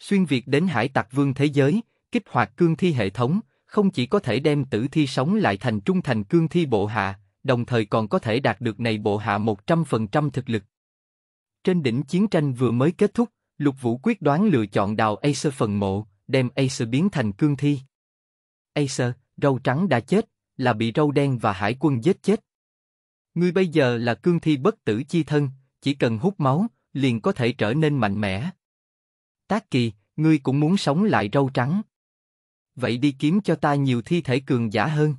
Xuyên Việt đến hải tặc vương thế giới, kích hoạt cương thi hệ thống, không chỉ có thể đem tử thi sống lại thành trung thành cương thi bộ hạ, đồng thời còn có thể đạt được này bộ hạ 100% thực lực. Trên đỉnh chiến tranh vừa mới kết thúc, Lục Vũ quyết đoán lựa chọn đào Acer phần mộ, đem Acer biến thành cương thi. Acer, râu trắng đã chết, là bị râu đen và hải quân giết chết. Ngươi bây giờ là cương thi bất tử chi thân, chỉ cần hút máu, liền có thể trở nên mạnh mẽ. Tác kỳ, ngươi cũng muốn sống lại râu trắng. Vậy đi kiếm cho ta nhiều thi thể cường giả hơn.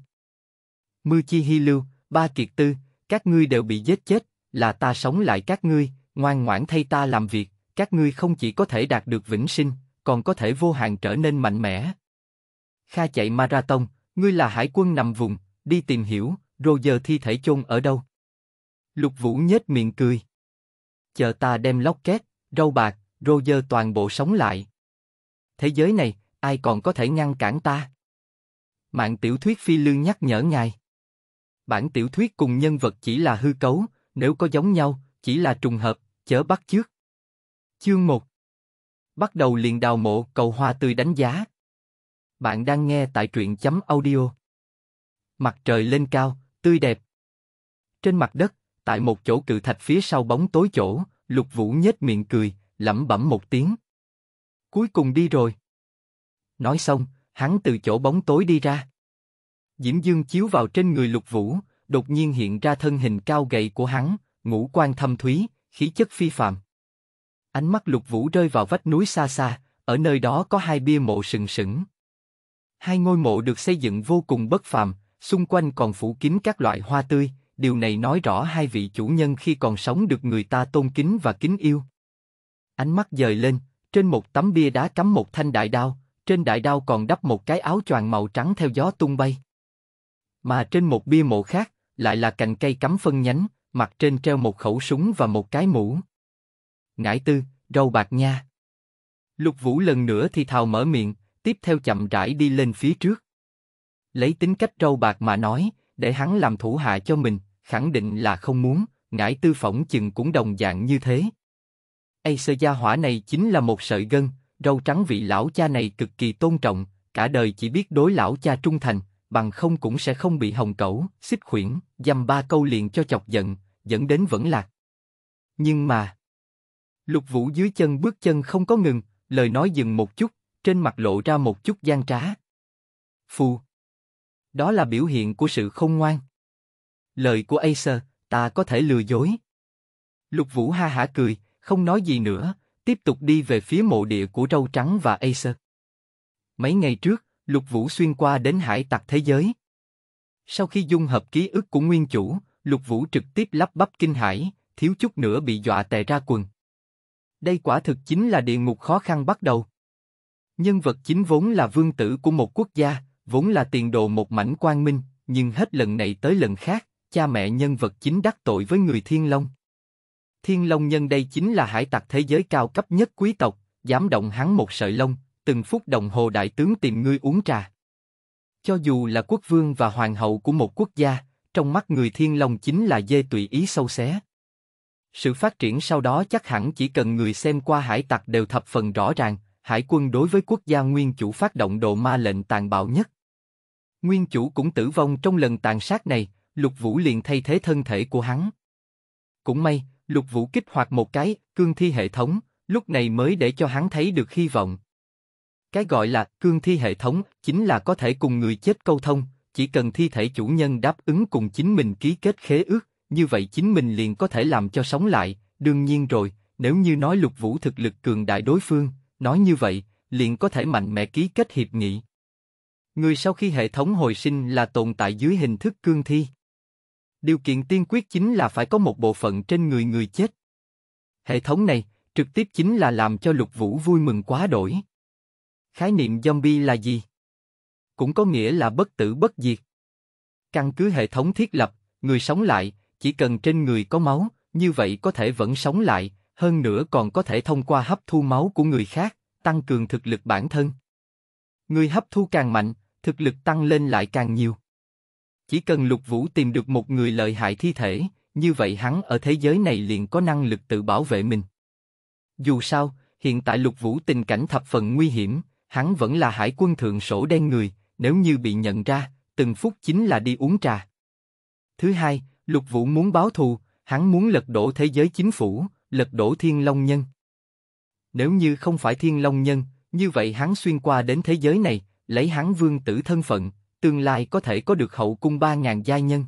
Mư Chi Hy Lưu, Ba Kiệt Tư, các ngươi đều bị giết chết, là ta sống lại các ngươi, ngoan ngoãn thay ta làm việc, các ngươi không chỉ có thể đạt được vĩnh sinh, còn có thể vô hạn trở nên mạnh mẽ. Kha chạy marathon, ngươi là hải quân nằm vùng, đi tìm hiểu, rồi giờ thi thể chôn ở đâu. Lục Vũ nhếch miệng cười. Chờ ta đem lóc két, râu bạc, Roger toàn bộ sống lại. Thế giới này, ai còn có thể ngăn cản ta? Mạng tiểu thuyết phi lương nhắc nhở ngài. Bản tiểu thuyết cùng nhân vật chỉ là hư cấu, nếu có giống nhau, chỉ là trùng hợp, chớ bắt chước. Chương 1 Bắt đầu liền đào mộ cầu hoa tươi đánh giá. Bạn đang nghe tại truyện chấm audio. Mặt trời lên cao, tươi đẹp. Trên mặt đất, tại một chỗ cự thạch phía sau bóng tối chỗ, lục vũ nhếch miệng cười, lẩm bẩm một tiếng. Cuối cùng đi rồi. Nói xong, hắn từ chỗ bóng tối đi ra. Diễm Dương chiếu vào trên người lục vũ, đột nhiên hiện ra thân hình cao gầy của hắn, ngũ quan thâm thúy, khí chất phi phàm. Ánh mắt lục vũ rơi vào vách núi xa xa, ở nơi đó có hai bia mộ sừng sững. Hai ngôi mộ được xây dựng vô cùng bất phàm, xung quanh còn phủ kín các loại hoa tươi, điều này nói rõ hai vị chủ nhân khi còn sống được người ta tôn kính và kính yêu. Ánh mắt dời lên, trên một tấm bia đá cắm một thanh đại đao, trên đại đao còn đắp một cái áo choàng màu trắng theo gió tung bay. Mà trên một bia mộ khác, lại là cành cây cắm phân nhánh, mặt trên treo một khẩu súng và một cái mũ. Ngải tư, râu bạc nha. Lục vũ lần nữa thì thào mở miệng, tiếp theo chậm rãi đi lên phía trước. Lấy tính cách râu bạc mà nói, để hắn làm thủ hạ cho mình, khẳng định là không muốn, ngải tư phỏng chừng cũng đồng dạng như thế. Acer gia hỏa này chính là một sợi gân, râu trắng vị lão cha này cực kỳ tôn trọng, cả đời chỉ biết đối lão cha trung thành, bằng không cũng sẽ không bị hồng cẩu, xích khuyển, dăm ba câu liền cho chọc giận, dẫn đến vẫn lạc. Nhưng mà... Lục vũ dưới chân bước chân không có ngừng, lời nói dừng một chút, trên mặt lộ ra một chút gian trá. Phù. Đó là biểu hiện của sự không ngoan. Lời của Acer, ta có thể lừa dối. Lục vũ ha hả cười, không nói gì nữa, tiếp tục đi về phía mộ địa của Râu Trắng và Acer. Mấy ngày trước, Lục Vũ xuyên qua đến hải tặc thế giới. Sau khi dung hợp ký ức của nguyên chủ, Lục Vũ trực tiếp lắp bắp kinh hải, thiếu chút nữa bị dọa tè ra quần. Đây quả thực chính là địa ngục khó khăn bắt đầu. Nhân vật chính vốn là vương tử của một quốc gia, vốn là tiền đồ một mảnh quang minh, nhưng hết lần này tới lần khác, cha mẹ nhân vật chính đắc tội với người Thiên Long. Thiên Long Nhân đây chính là hải tặc thế giới cao cấp nhất quý tộc, dám động hắn một sợi lông, từng phút đồng hồ đại tướng tìm ngươi uống trà. Cho dù là quốc vương và hoàng hậu của một quốc gia, trong mắt người Thiên Long chính là dê tùy ý sâu xé. Sự phát triển sau đó chắc hẳn chỉ cần người xem qua hải tặc đều thập phần rõ ràng, hải quân đối với quốc gia nguyên chủ phát động độ ma lệnh tàn bạo nhất. Nguyên chủ cũng tử vong trong lần tàn sát này, lục vũ liền thay thế thân thể của hắn. Cũng may, Lục Vũ kích hoạt một cái, cương thi hệ thống, lúc này mới để cho hắn thấy được hy vọng. Cái gọi là cương thi hệ thống chính là có thể cùng người chết câu thông, chỉ cần thi thể chủ nhân đáp ứng cùng chính mình ký kết khế ước, như vậy chính mình liền có thể làm cho sống lại, đương nhiên rồi, nếu như nói lục vũ thực lực cường đại đối phương, nói như vậy, liền có thể mạnh mẽ ký kết hiệp nghị. Người sau khi hệ thống hồi sinh là tồn tại dưới hình thức cương thi điều kiện tiên quyết chính là phải có một bộ phận trên người người chết. Hệ thống này, trực tiếp chính là làm cho lục vũ vui mừng quá đổi. Khái niệm zombie là gì? Cũng có nghĩa là bất tử bất diệt. Căn cứ hệ thống thiết lập, người sống lại, chỉ cần trên người có máu, như vậy có thể vẫn sống lại, hơn nữa còn có thể thông qua hấp thu máu của người khác, tăng cường thực lực bản thân. Người hấp thu càng mạnh, thực lực tăng lên lại càng nhiều. Chỉ cần lục vũ tìm được một người lợi hại thi thể, như vậy hắn ở thế giới này liền có năng lực tự bảo vệ mình. Dù sao, hiện tại lục vũ tình cảnh thập phần nguy hiểm, hắn vẫn là hải quân thượng sổ đen người, nếu như bị nhận ra, từng phút chính là đi uống trà. Thứ hai, lục vũ muốn báo thù, hắn muốn lật đổ thế giới chính phủ, lật đổ thiên long nhân. Nếu như không phải thiên long nhân, như vậy hắn xuyên qua đến thế giới này, lấy hắn vương tử thân phận, tương lai có thể có được hậu cung ba ngàn giai nhân.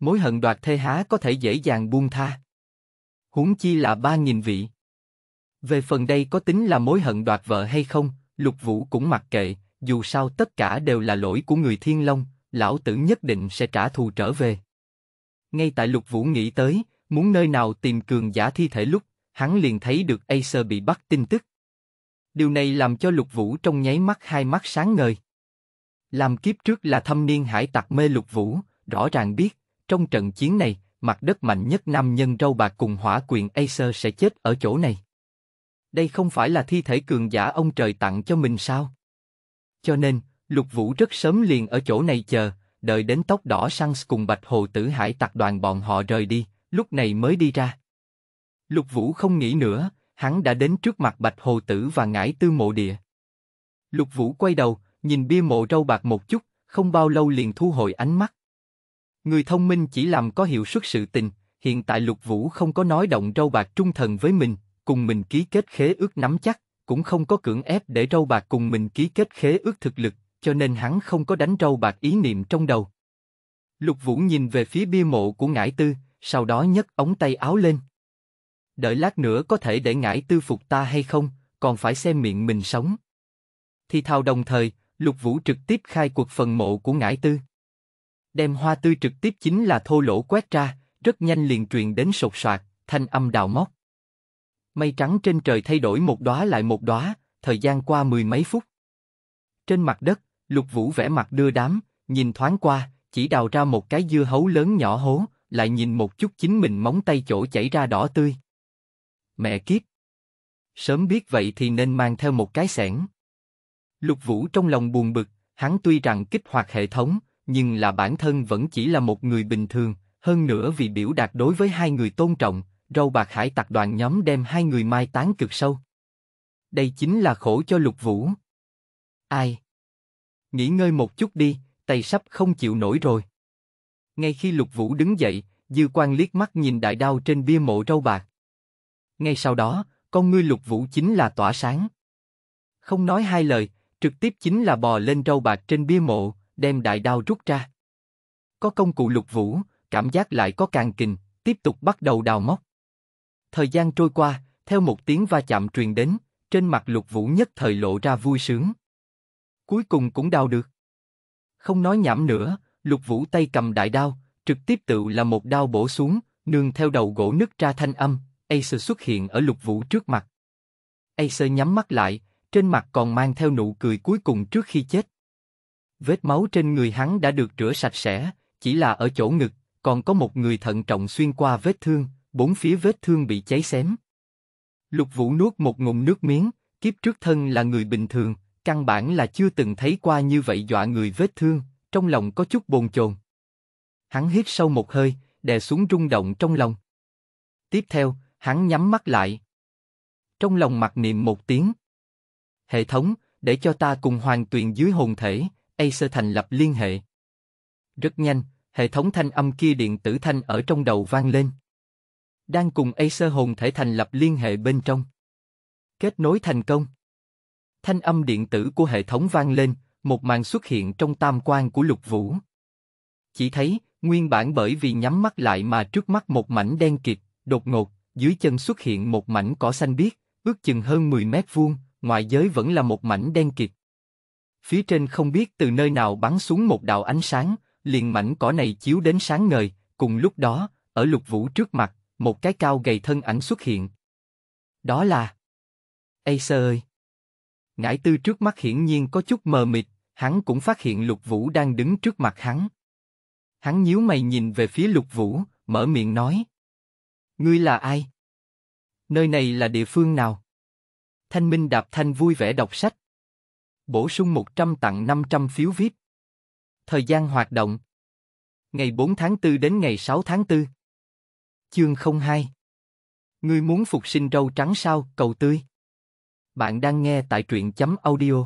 Mối hận đoạt thê há có thể dễ dàng buông tha. Huống chi là ba nghìn vị. Về phần đây có tính là mối hận đoạt vợ hay không, lục vũ cũng mặc kệ, dù sao tất cả đều là lỗi của người thiên long, lão tử nhất định sẽ trả thù trở về. Ngay tại lục vũ nghĩ tới, muốn nơi nào tìm cường giả thi thể lúc, hắn liền thấy được Acer bị bắt tin tức. Điều này làm cho lục vũ trong nháy mắt hai mắt sáng ngời. Làm kiếp trước là thâm niên hải tặc mê lục vũ, rõ ràng biết, trong trận chiến này, mặt đất mạnh nhất nam nhân râu bạc cùng hỏa quyền Acer sẽ chết ở chỗ này. Đây không phải là thi thể cường giả ông trời tặng cho mình sao? Cho nên, lục vũ rất sớm liền ở chỗ này chờ, đợi đến tóc đỏ săn cùng bạch hồ tử hải tặc đoàn bọn họ rời đi, lúc này mới đi ra. Lục vũ không nghĩ nữa, hắn đã đến trước mặt bạch hồ tử và ngải tư mộ địa. Lục vũ quay đầu, nhìn bia mộ râu bạc một chút, không bao lâu liền thu hồi ánh mắt. Người thông minh chỉ làm có hiệu suất sự tình, hiện tại lục vũ không có nói động râu bạc trung thần với mình, cùng mình ký kết khế ước nắm chắc, cũng không có cưỡng ép để râu bạc cùng mình ký kết khế ước thực lực, cho nên hắn không có đánh râu bạc ý niệm trong đầu. Lục Vũ nhìn về phía bia mộ của Ngải Tư, sau đó nhấc ống tay áo lên. Đợi lát nữa có thể để Ngải Tư phục ta hay không, còn phải xem miệng mình sống. Thì thao đồng thời, Lục Vũ trực tiếp khai cuộc phần mộ của ngải tư. Đem hoa tươi trực tiếp chính là thô lỗ quét ra, rất nhanh liền truyền đến sột soạt, thanh âm đào móc. Mây trắng trên trời thay đổi một đóa lại một đóa, thời gian qua mười mấy phút. Trên mặt đất, Lục Vũ vẽ mặt đưa đám, nhìn thoáng qua, chỉ đào ra một cái dưa hấu lớn nhỏ hố, lại nhìn một chút chính mình móng tay chỗ chảy ra đỏ tươi. Mẹ kiếp! Sớm biết vậy thì nên mang theo một cái xẻng. Lục Vũ trong lòng buồn bực, hắn tuy rằng kích hoạt hệ thống, nhưng là bản thân vẫn chỉ là một người bình thường, hơn nữa vì biểu đạt đối với hai người tôn trọng, râu bạc hải tặc đoàn nhóm đem hai người mai tán cực sâu. Đây chính là khổ cho lục vũ. Ai? Nghỉ ngơi một chút đi, tay sắp không chịu nổi rồi. Ngay khi lục vũ đứng dậy, dư Quang liếc mắt nhìn đại đao trên bia mộ râu bạc. Ngay sau đó, con ngươi lục vũ chính là tỏa sáng. Không nói hai lời, Trực tiếp chính là bò lên râu bạc trên bia mộ, đem đại đao rút ra. Có công cụ lục vũ, cảm giác lại có càng kình, tiếp tục bắt đầu đào móc. Thời gian trôi qua, theo một tiếng va chạm truyền đến, trên mặt lục vũ nhất thời lộ ra vui sướng. Cuối cùng cũng đào được. Không nói nhảm nữa, lục vũ tay cầm đại đao, trực tiếp tự là một đao bổ xuống, nương theo đầu gỗ nứt ra thanh âm, Acer xuất hiện ở lục vũ trước mặt. Acer nhắm mắt lại, trên mặt còn mang theo nụ cười cuối cùng trước khi chết. Vết máu trên người hắn đã được rửa sạch sẽ, chỉ là ở chỗ ngực, còn có một người thận trọng xuyên qua vết thương, bốn phía vết thương bị cháy xém. Lục Vũ nuốt một ngụm nước miếng, kiếp trước thân là người bình thường, căn bản là chưa từng thấy qua như vậy dọa người vết thương, trong lòng có chút bồn chồn. Hắn hít sâu một hơi, đè xuống rung động trong lòng. Tiếp theo, hắn nhắm mắt lại. Trong lòng mặc niệm một tiếng, Hệ thống, để cho ta cùng hoàn tuyền dưới hồn thể, Acer thành lập liên hệ. Rất nhanh, hệ thống thanh âm kia điện tử thanh ở trong đầu vang lên. Đang cùng Acer hồn thể thành lập liên hệ bên trong. Kết nối thành công. Thanh âm điện tử của hệ thống vang lên, một màn xuất hiện trong tam quan của lục vũ. Chỉ thấy, nguyên bản bởi vì nhắm mắt lại mà trước mắt một mảnh đen kịt, đột ngột, dưới chân xuất hiện một mảnh cỏ xanh biếc, ước chừng hơn 10 mét vuông, ngoại giới vẫn là một mảnh đen kịt. Phía trên không biết từ nơi nào bắn xuống một đạo ánh sáng, liền mảnh cỏ này chiếu đến sáng ngời, cùng lúc đó, ở lục vũ trước mặt, một cái cao gầy thân ảnh xuất hiện. Đó là... Acer ơi! Ngải tư trước mắt hiển nhiên có chút mờ mịt, hắn cũng phát hiện lục vũ đang đứng trước mặt hắn. Hắn nhíu mày nhìn về phía lục vũ, mở miệng nói. Ngươi là ai? Nơi này là địa phương nào? Thanh Minh Đạp Thanh vui vẻ đọc sách. Bổ sung 100 tặng 500 phiếu VIP. Thời gian hoạt động. Ngày 4 tháng 4 đến ngày 6 tháng 4. Chương 02. Ngươi muốn phục sinh râu trắng sao, cầu tươi. Bạn đang nghe tại truyện chấm audio.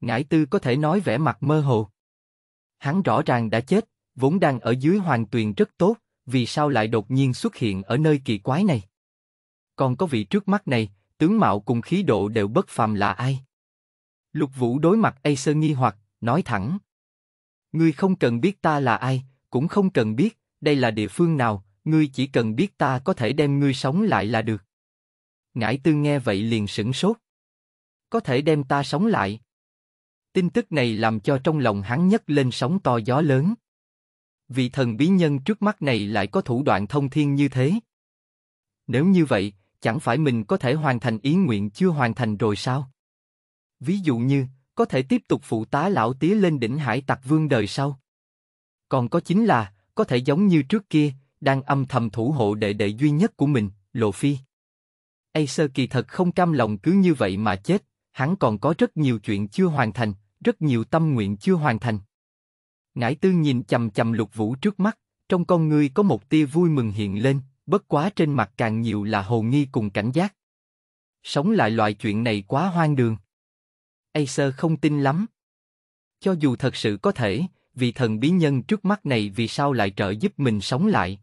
Ngải tư có thể nói vẻ mặt mơ hồ. Hắn rõ ràng đã chết, vốn đang ở dưới hoàng tuyền rất tốt, vì sao lại đột nhiên xuất hiện ở nơi kỳ quái này? Còn có vị trước mắt này, tướng mạo cùng khí độ đều bất phàm là ai? Lục Vũ đối mặt a sơ nghi hoặc, nói thẳng. Ngươi không cần biết ta là ai, cũng không cần biết, đây là địa phương nào, ngươi chỉ cần biết ta có thể đem ngươi sống lại là được. Ngải tư nghe vậy liền sửng sốt. Có thể đem ta sống lại. Tin tức này làm cho trong lòng hắn nhất lên sóng to gió lớn. Vị thần bí nhân trước mắt này lại có thủ đoạn thông thiên như thế. Nếu như vậy, chẳng phải mình có thể hoàn thành ý nguyện chưa hoàn thành rồi sao? Ví dụ như, có thể tiếp tục phụ tá lão tía lên đỉnh hải tặc vương đời sau. Còn có chính là, có thể giống như trước kia, đang âm thầm thủ hộ đệ đệ duy nhất của mình, Lộ Phi. Acer kỳ thật không cam lòng cứ như vậy mà chết, hắn còn có rất nhiều chuyện chưa hoàn thành, rất nhiều tâm nguyện chưa hoàn thành. Ngải tư nhìn chầm chầm lục vũ trước mắt, trong con người có một tia vui mừng hiện lên, bất quá trên mặt càng nhiều là hồ nghi cùng cảnh giác. Sống lại loại chuyện này quá hoang đường. Acer không tin lắm. Cho dù thật sự có thể, vì thần bí nhân trước mắt này vì sao lại trợ giúp mình sống lại?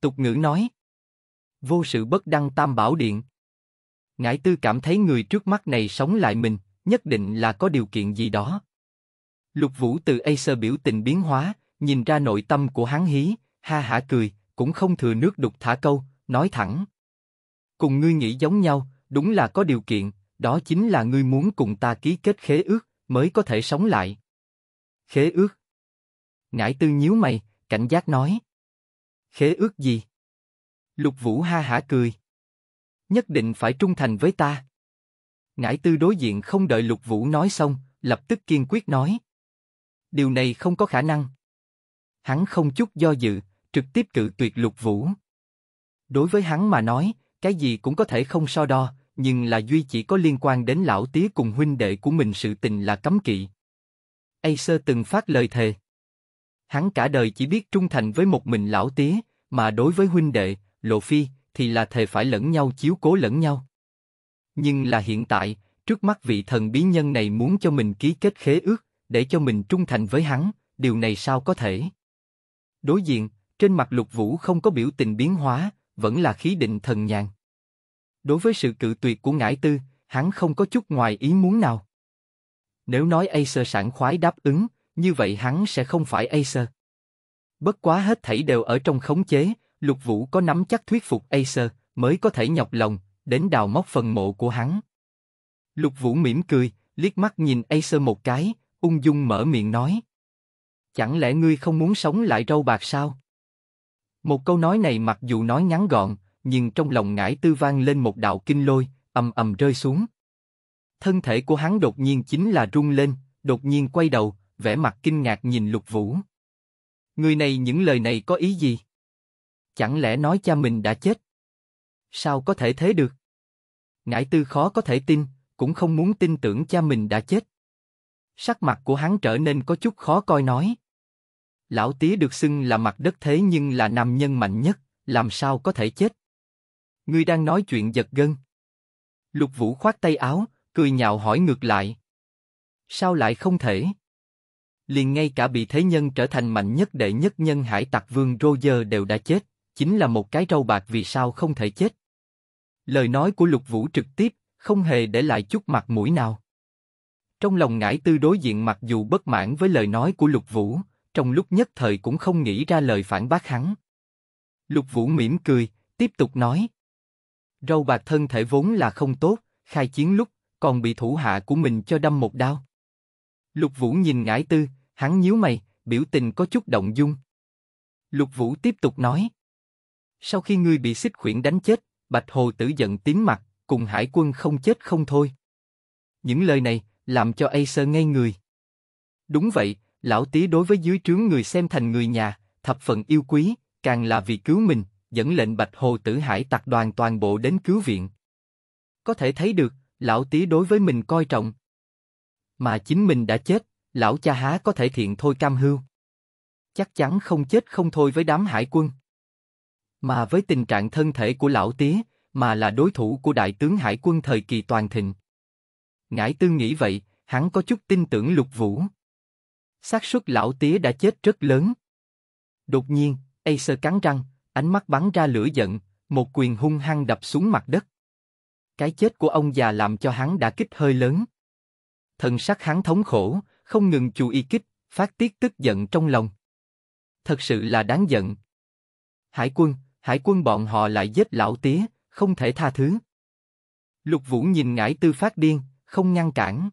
Tục ngữ nói. Vô sự bất đăng tam bảo điện. Ngải tư cảm thấy người trước mắt này sống lại mình, nhất định là có điều kiện gì đó. Lục vũ từ Acer biểu tình biến hóa, nhìn ra nội tâm của hắn hí, ha hả cười, cũng không thừa nước đục thả câu, nói thẳng. Cùng ngươi nghĩ giống nhau, đúng là có điều kiện, đó chính là ngươi muốn cùng ta ký kết khế ước, mới có thể sống lại. Khế ước. Ngải tư nhíu mày, cảnh giác nói. Khế ước gì? Lục vũ ha hả cười. Nhất định phải trung thành với ta. Ngải tư đối diện không đợi lục vũ nói xong, lập tức kiên quyết nói. Điều này không có khả năng. Hắn không chút do dự, trực tiếp cự tuyệt lục vũ. Đối với hắn mà nói, cái gì cũng có thể không so đo, nhưng là duy chỉ có liên quan đến lão tía cùng huynh đệ của mình sự tình là cấm kỵ. Acer từng phát lời thề. Hắn cả đời chỉ biết trung thành với một mình lão tía, mà đối với huynh đệ, lộ phi, thì là thề phải lẫn nhau chiếu cố lẫn nhau. Nhưng là hiện tại, trước mắt vị thần bí nhân này muốn cho mình ký kết khế ước, để cho mình trung thành với hắn, điều này sao có thể? Đối diện, trên mặt lục vũ không có biểu tình biến hóa, vẫn là khí định thần nhàn. Đối với sự cự tuyệt của ngải tư, hắn không có chút ngoài ý muốn nào. Nếu nói Acer sẵn khoái đáp ứng, như vậy hắn sẽ không phải Acer. Bất quá hết thảy đều ở trong khống chế, lục vũ có nắm chắc thuyết phục Acer mới có thể nhọc lòng, đến đào móc phần mộ của hắn. Lục vũ mỉm cười, liếc mắt nhìn Acer một cái, ung dung mở miệng nói. Chẳng lẽ ngươi không muốn sống lại râu bạc sao? Một câu nói này mặc dù nói ngắn gọn, nhưng trong lòng ngải tư vang lên một đạo kinh lôi, ầm ầm rơi xuống. Thân thể của hắn đột nhiên chính là rung lên, đột nhiên quay đầu, vẻ mặt kinh ngạc nhìn lục vũ. Người này những lời này có ý gì? Chẳng lẽ nói cha mình đã chết? Sao có thể thế được? Ngải tư khó có thể tin, cũng không muốn tin tưởng cha mình đã chết. Sắc mặt của hắn trở nên có chút khó coi nói lão tía được xưng là mặt đất thế nhưng là nam nhân mạnh nhất, làm sao có thể chết? Ngươi đang nói chuyện giật gân. Lục Vũ khoát tay áo, cười nhạo hỏi ngược lại. Sao lại không thể? Liền ngay cả bị thế nhân trở thành mạnh nhất đệ nhất nhân hải tặc vương Roger đều đã chết, chính là một cái râu bạc vì sao không thể chết? Lời nói của Lục Vũ trực tiếp, không hề để lại chút mặt mũi nào. Trong lòng ngải tư đối diện mặc dù bất mãn với lời nói của Lục Vũ, trong lúc nhất thời cũng không nghĩ ra lời phản bác hắn. Lục Vũ mỉm cười, tiếp tục nói. Râu bạc thân thể vốn là không tốt, khai chiến lúc, còn bị thủ hạ của mình cho đâm một đao. Lục Vũ nhìn ngải tư, hắn nhíu mày, biểu tình có chút động dung. Lục Vũ tiếp tục nói. Sau khi ngươi bị xích khuyển đánh chết, Bạch Hồ tử giận tím mặt, cùng hải quân không chết không thôi. Những lời này, làm cho A sơ ngây người. Đúng vậy, Lão tí đối với dưới trướng người xem thành người nhà, thập phần yêu quý, càng là vì cứu mình, dẫn lệnh Bạch Hồ Tử Hải tạc đoàn toàn bộ đến cứu viện. Có thể thấy được, lão tí đối với mình coi trọng. Mà chính mình đã chết, lão cha há có thể thiện thôi cam hưu. Chắc chắn không chết không thôi với đám hải quân. Mà với tình trạng thân thể của lão tí mà là đối thủ của đại tướng hải quân thời kỳ toàn thịnh. Ngải Tư nghĩ vậy, hắn có chút tin tưởng Lục Vũ xác suất lão tía đã chết rất lớn. Đột nhiên, Acer cắn răng, ánh mắt bắn ra lửa giận, một quyền hung hăng đập xuống mặt đất. Cái chết của ông già làm cho hắn đã kích hơi lớn. Thần sắc hắn thống khổ, không ngừng chù y kích, phát tiết tức giận trong lòng. Thật sự là đáng giận. Hải quân, hải quân bọn họ lại giết lão tía, không thể tha thứ. Lục Vũ nhìn ngải tư phát điên, không ngăn cản.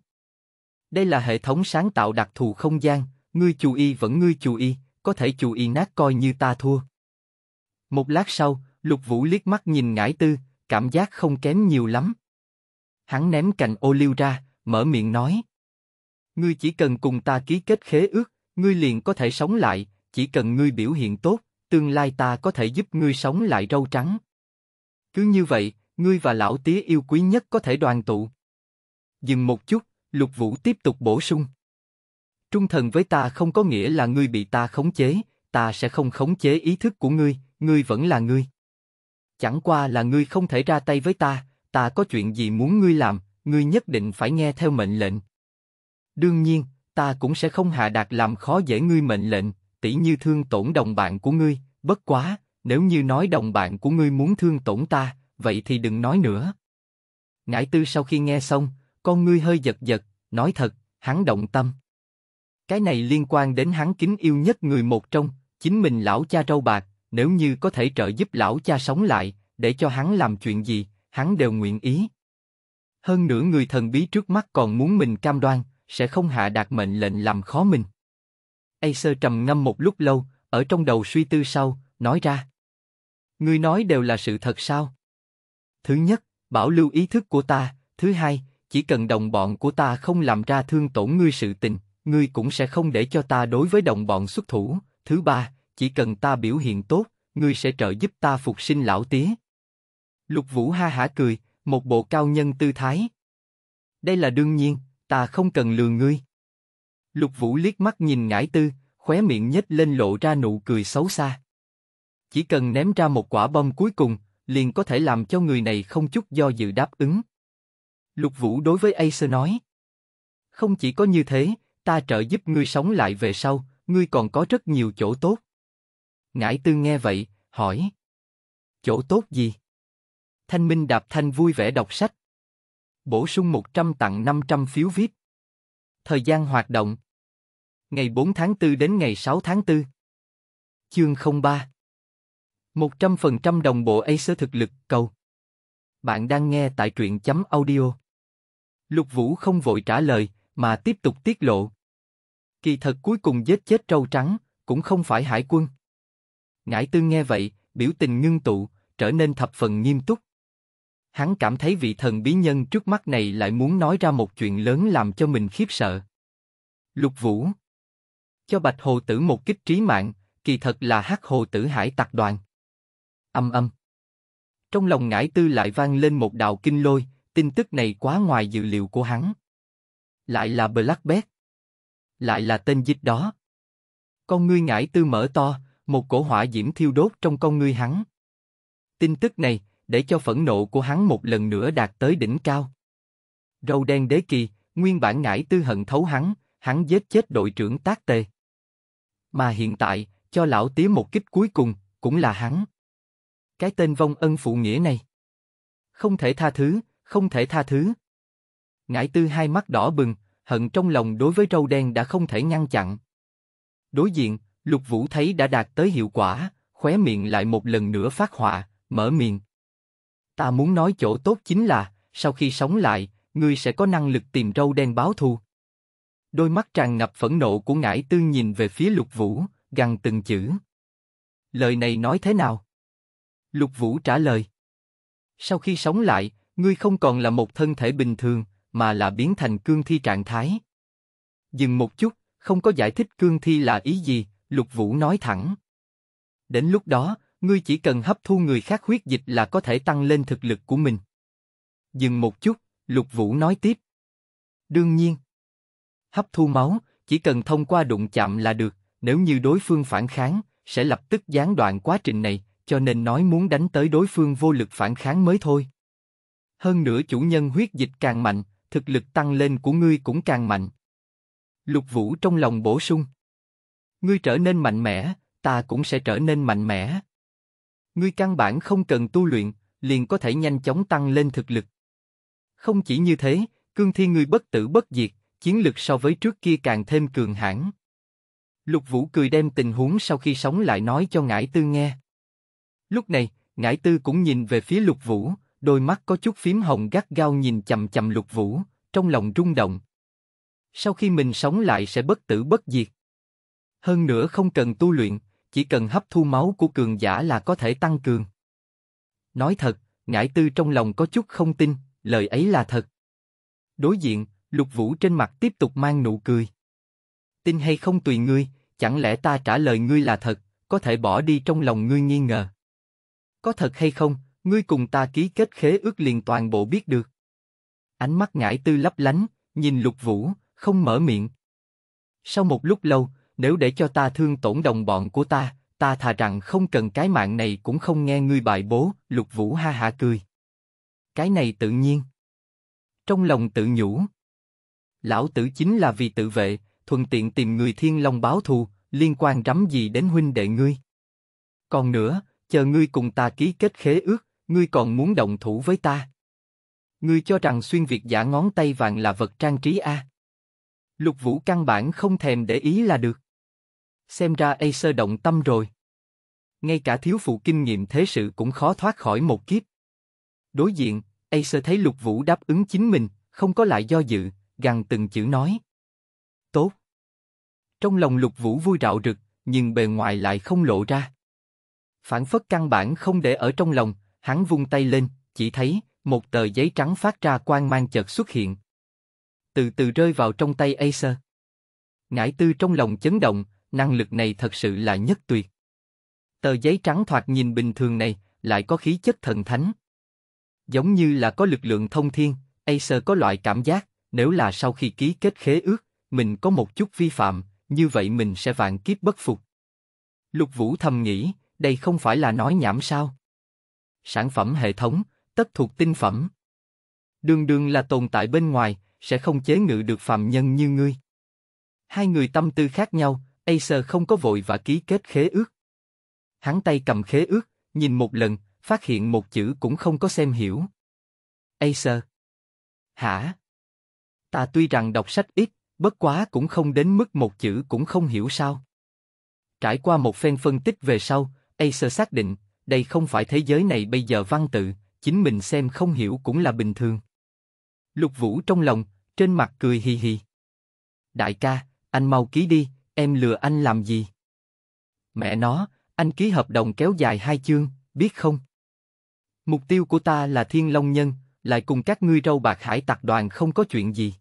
Đây là hệ thống sáng tạo đặc thù không gian, ngươi chú y vẫn ngươi chú y, có thể chú y nát coi như ta thua. Một lát sau, Lục Vũ liếc mắt nhìn Ngải Tư, cảm giác không kém nhiều lắm. Hắn ném cành ô liu ra, mở miệng nói. Ngươi chỉ cần cùng ta ký kết khế ước, ngươi liền có thể sống lại, chỉ cần ngươi biểu hiện tốt, tương lai ta có thể giúp ngươi sống lại râu trắng. Cứ như vậy, ngươi và lão tía yêu quý nhất có thể đoàn tụ. Dừng một chút, Lục Vũ tiếp tục bổ sung. Trung thần với ta không có nghĩa là ngươi bị ta khống chế, ta sẽ không khống chế ý thức của ngươi, ngươi vẫn là ngươi. Chẳng qua là ngươi không thể ra tay với ta, ta có chuyện gì muốn ngươi làm, ngươi nhất định phải nghe theo mệnh lệnh. Đương nhiên, ta cũng sẽ không hạ đạt làm khó dễ ngươi mệnh lệnh, tỉ như thương tổn đồng bạn của ngươi, bất quá, nếu như nói đồng bạn của ngươi muốn thương tổn ta, vậy thì đừng nói nữa. Ngải tư sau khi nghe xong, con ngươi hơi giật giật, nói thật, hắn động tâm. Cái này liên quan đến hắn kính yêu nhất người một trong, chính mình lão cha râu bạc, nếu như có thể trợ giúp lão cha sống lại, để cho hắn làm chuyện gì, hắn đều nguyện ý. Hơn nữa người thần bí trước mắt còn muốn mình cam đoan, sẽ không hạ đạt mệnh lệnh làm khó mình. Acer trầm ngâm một lúc lâu, ở trong đầu suy tư sau, nói ra. Ngươi nói đều là sự thật sao? Thứ nhất, bảo lưu ý thức của ta, thứ hai, chỉ cần đồng bọn của ta không làm ra thương tổn ngươi sự tình, ngươi cũng sẽ không để cho ta đối với đồng bọn xuất thủ. Thứ ba, chỉ cần ta biểu hiện tốt, ngươi sẽ trợ giúp ta phục sinh lão tía. Lục Vũ ha hả cười, một bộ cao nhân tư thái. Đây là đương nhiên, ta không cần lừa ngươi. Lục Vũ liếc mắt nhìn ngải tư, khóe miệng nhếch lên lộ ra nụ cười xấu xa. Chỉ cần ném ra một quả bom cuối cùng, liền có thể làm cho người này không chút do dự đáp ứng. Lục Vũ đối với Acer nói. Không chỉ có như thế, ta trợ giúp ngươi sống lại về sau, ngươi còn có rất nhiều chỗ tốt. Ngải Tư nghe vậy, hỏi. Chỗ tốt gì? Thanh Minh Đạp Thanh vui vẻ đọc sách. Bổ sung 100 tặng 500 phiếu viết. Thời gian hoạt động. Ngày 4 tháng 4 đến ngày 6 tháng 4. Chương 03 100% đồng bộ Acer thực lực cầu. Bạn đang nghe tại truyện chấm audio. Lục Vũ không vội trả lời, mà tiếp tục tiết lộ. Kỳ thật cuối cùng giết chết trâu trắng, cũng không phải hải quân. Ngải Tư nghe vậy, biểu tình ngưng tụ, trở nên thập phần nghiêm túc. Hắn cảm thấy vị thần bí nhân trước mắt này lại muốn nói ra một chuyện lớn làm cho mình khiếp sợ. Lục Vũ Cho Bạch Hồ Tử một kích trí mạng, kỳ thật là hắc Hồ Tử hải tặc đoàn. Âm âm Trong lòng ngải tư lại vang lên một đạo kinh lôi, tin tức này quá ngoài dự liệu của hắn. Lại là Blackbird. Lại là tên dịch đó. Con ngươi ngải tư mở to, một cổ hỏa diễm thiêu đốt trong con ngươi hắn. Tin tức này, để cho phẫn nộ của hắn một lần nữa đạt tới đỉnh cao. Râu đen đế kỳ, nguyên bản ngải tư hận thấu hắn, hắn giết chết đội trưởng tác tề. Mà hiện tại, cho lão tía một kích cuối cùng, cũng là hắn. Cái tên vong ân phụ nghĩa này. Không thể tha thứ, không thể tha thứ. Ngải tư hai mắt đỏ bừng, hận trong lòng đối với râu đen đã không thể ngăn chặn. Đối diện, lục vũ thấy đã đạt tới hiệu quả, khóe miệng lại một lần nữa phát họa, mở miệng. Ta muốn nói chỗ tốt chính là, sau khi sống lại, ngươi sẽ có năng lực tìm râu đen báo thù. Đôi mắt tràn ngập phẫn nộ của ngải tư nhìn về phía lục vũ, gằn từng chữ. Lời này nói thế nào? Lục vũ trả lời. Sau khi sống lại, Ngươi không còn là một thân thể bình thường, mà là biến thành cương thi trạng thái. Dừng một chút, không có giải thích cương thi là ý gì, Lục Vũ nói thẳng. Đến lúc đó, ngươi chỉ cần hấp thu người khác huyết dịch là có thể tăng lên thực lực của mình. Dừng một chút, Lục Vũ nói tiếp. Đương nhiên, hấp thu máu, chỉ cần thông qua đụng chạm là được, nếu như đối phương phản kháng, sẽ lập tức gián đoạn quá trình này, cho nên nói muốn đánh tới đối phương vô lực phản kháng mới thôi. Hơn nữa chủ nhân huyết dịch càng mạnh, thực lực tăng lên của ngươi cũng càng mạnh. Lục Vũ trong lòng bổ sung. Ngươi trở nên mạnh mẽ, ta cũng sẽ trở nên mạnh mẽ. Ngươi căn bản không cần tu luyện, liền có thể nhanh chóng tăng lên thực lực. Không chỉ như thế, cương thi ngươi bất tử bất diệt, chiến lực so với trước kia càng thêm cường hãn. Lục Vũ cười đem tình huống sau khi sống lại nói cho Ngải Tư nghe. Lúc này, Ngải Tư cũng nhìn về phía Lục Vũ, đôi mắt có chút phím hồng gắt gao nhìn chầm chầm lục vũ, trong lòng rung động. Sau khi mình sống lại sẽ bất tử bất diệt. Hơn nữa không cần tu luyện, chỉ cần hấp thu máu của cường giả là có thể tăng cường. Nói thật, ngải tư trong lòng có chút không tin, lời ấy là thật. Đối diện, lục vũ trên mặt tiếp tục mang nụ cười. Tin hay không tùy ngươi, chẳng lẽ ta trả lời ngươi là thật, có thể bỏ đi trong lòng ngươi nghi ngờ. Có thật hay không, ngươi cùng ta ký kết khế ước liền toàn bộ biết được. Ánh mắt ngải tư lấp lánh, nhìn lục vũ, không mở miệng. Sau một lúc lâu, nếu để cho ta thương tổn đồng bọn của ta, ta thà rằng không cần cái mạng này cũng không nghe ngươi bài bố, lục vũ ha hả cười. Cái này tự nhiên. Trong lòng tự nhủ. Lão tử chính là vì tự vệ, thuận tiện tìm người thiên long báo thù, liên quan rắm gì đến huynh đệ ngươi. Còn nữa, chờ ngươi cùng ta ký kết khế ước, Ngươi còn muốn động thủ với ta? Ngươi cho rằng xuyên việt giả ngón tay vàng là vật trang trí a? À? Lục Vũ căn bản không thèm để ý là được. Xem ra Acer động tâm rồi. Ngay cả thiếu phụ kinh nghiệm thế sự cũng khó thoát khỏi một kiếp. Đối diện, Acer thấy Lục Vũ đáp ứng chính mình, không có lại do dự, gằn từng chữ nói. Tốt. Trong lòng Lục Vũ vui rạo rực, nhưng bề ngoài lại không lộ ra. Phản phất căn bản không để ở trong lòng, hắn vung tay lên, chỉ thấy một tờ giấy trắng phát ra quang mang chợt xuất hiện, từ từ rơi vào trong tay Acer. Ngải Tư trong lòng chấn động, năng lực này thật sự là nhất tuyệt. Tờ giấy trắng thoạt nhìn bình thường này lại có khí chất thần thánh, giống như là có lực lượng thông thiên. Acer có loại cảm giác, nếu là sau khi ký kết khế ước, mình có một chút vi phạm, như vậy mình sẽ vạn kiếp bất phục. Lục Vũ thầm nghĩ, đây không phải là nói nhảm sao? sản phẩm hệ thống, tất thuộc tinh phẩm. Đường đường là tồn tại bên ngoài, sẽ không chế ngự được phàm nhân như ngươi. Hai người tâm tư khác nhau, Acer không có vội và ký kết khế ước. Hắn tay cầm khế ước, nhìn một lần, phát hiện một chữ cũng không có xem hiểu. Acer. Hả? Ta tuy rằng đọc sách ít, bất quá cũng không đến mức một chữ cũng không hiểu sao. Trải qua một phen phân tích về sau, Acer xác định, đây không phải thế giới này bây giờ văn tự, chính mình xem không hiểu cũng là bình thường. Lục Vũ trong lòng, trên mặt cười hì hì. Đại ca, anh mau ký đi, em lừa anh làm gì? Mẹ nó, anh ký hợp đồng kéo dài hai chương, biết không? Mục tiêu của ta là Thiên Long Nhân, lại cùng các ngươi râu bạc hải tặc đoàn không có chuyện gì.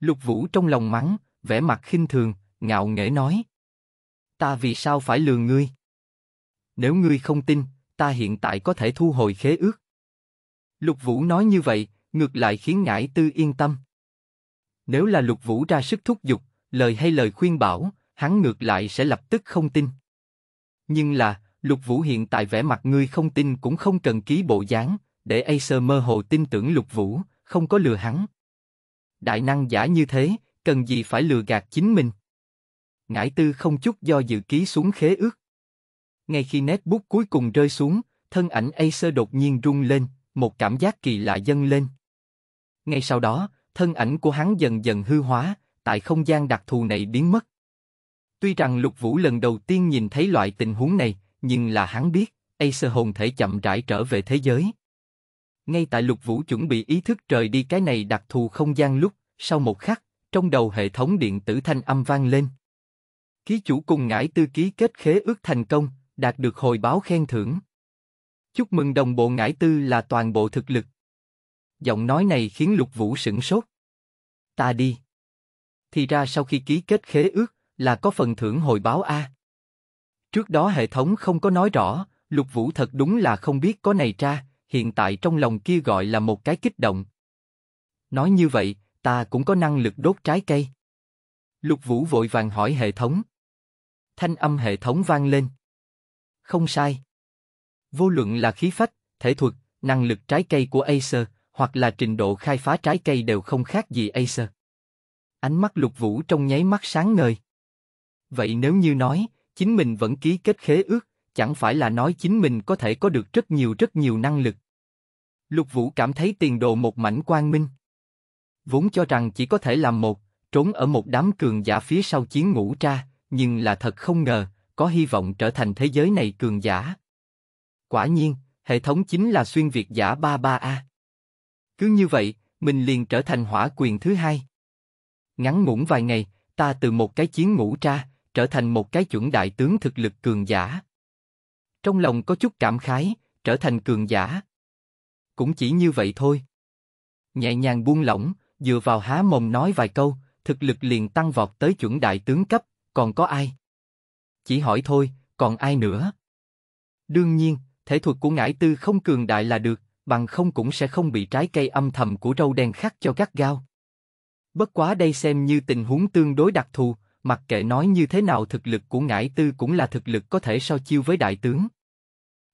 Lục Vũ trong lòng mắng, vẻ mặt khinh thường, ngạo nghễ nói. Ta vì sao phải lừa ngươi? nếu ngươi không tin, ta hiện tại có thể thu hồi khế ước. Lục Vũ nói như vậy, ngược lại khiến Ngải Tư yên tâm. Nếu là Lục Vũ ra sức thúc giục, lời hay lời khuyên bảo, hắn ngược lại sẽ lập tức không tin. Nhưng là, Lục Vũ hiện tại vẻ mặt ngươi không tin cũng không cần ký bộ dáng, để Acer mơ hồ tin tưởng Lục Vũ, không có lừa hắn. Đại năng giả như thế, cần gì phải lừa gạt chính mình. Ngải Tư không chút do dự ký xuống khế ước. Ngay khi nét bút cuối cùng rơi xuống, thân ảnh Acer đột nhiên rung lên, một cảm giác kỳ lạ dâng lên. Ngay sau đó, thân ảnh của hắn dần dần hư hóa, tại không gian đặc thù này biến mất. Tuy rằng Lục Vũ lần đầu tiên nhìn thấy loại tình huống này, nhưng là hắn biết, Acer hồn thể chậm rãi trở về thế giới. Ngay tại Lục Vũ chuẩn bị ý thức trời đi cái này đặc thù không gian lúc, sau một khắc, trong đầu hệ thống điện tử thanh âm vang lên. Ký chủ cùng ngải tư ký kết khế ước thành công, đạt được hồi báo khen thưởng. Chúc mừng đồng bộ ngải tư là toàn bộ thực lực. Giọng nói này khiến Lục Vũ sửng sốt. Ta đi. Thì ra sau khi ký kết khế ước là có phần thưởng hồi báo A. Trước đó hệ thống không có nói rõ, Lục Vũ thật đúng là không biết có này ra, hiện tại trong lòng kia gọi là một cái kích động. Nói như vậy, ta cũng có năng lực đốt trái cây. Lục Vũ vội vàng hỏi hệ thống. Thanh âm hệ thống vang lên. Không sai. Vô luận là khí phách, thể thuật, năng lực trái cây của Acer, hoặc là trình độ khai phá trái cây đều không khác gì Acer. Ánh mắt lục vũ trong nháy mắt sáng ngời. Vậy nếu như nói, chính mình vẫn ký kết khế ước, chẳng phải là nói chính mình có thể có được rất nhiều rất nhiều năng lực. Lục Vũ cảm thấy tiền đồ một mảnh quang minh. Vốn cho rằng chỉ có thể làm một, trốn ở một đám cường giả phía sau chiến ngũ tra, nhưng là thật không ngờ, có hy vọng trở thành thế giới này cường giả. Quả nhiên, hệ thống chính là xuyên việt giả 33A. Cứ như vậy, mình liền trở thành hỏa quyền thứ hai. Ngắn ngủn vài ngày, ta từ một cái chiến ngũ ra, trở thành một cái chuẩn đại tướng thực lực cường giả. Trong lòng có chút cảm khái, trở thành cường giả. Cũng chỉ như vậy thôi. Nhẹ nhàng buông lỏng, dựa vào há mồm nói vài câu, thực lực liền tăng vọt tới chuẩn đại tướng cấp, còn có ai? chỉ hỏi thôi, còn ai nữa? Đương nhiên, thể thuật của ngải tư không cường đại là được, bằng không cũng sẽ không bị trái cây âm thầm của râu đen khắc cho gắt gao. Bất quá đây xem như tình huống tương đối đặc thù, mặc kệ nói như thế nào thực lực của ngải tư cũng là thực lực có thể so chiêu với đại tướng.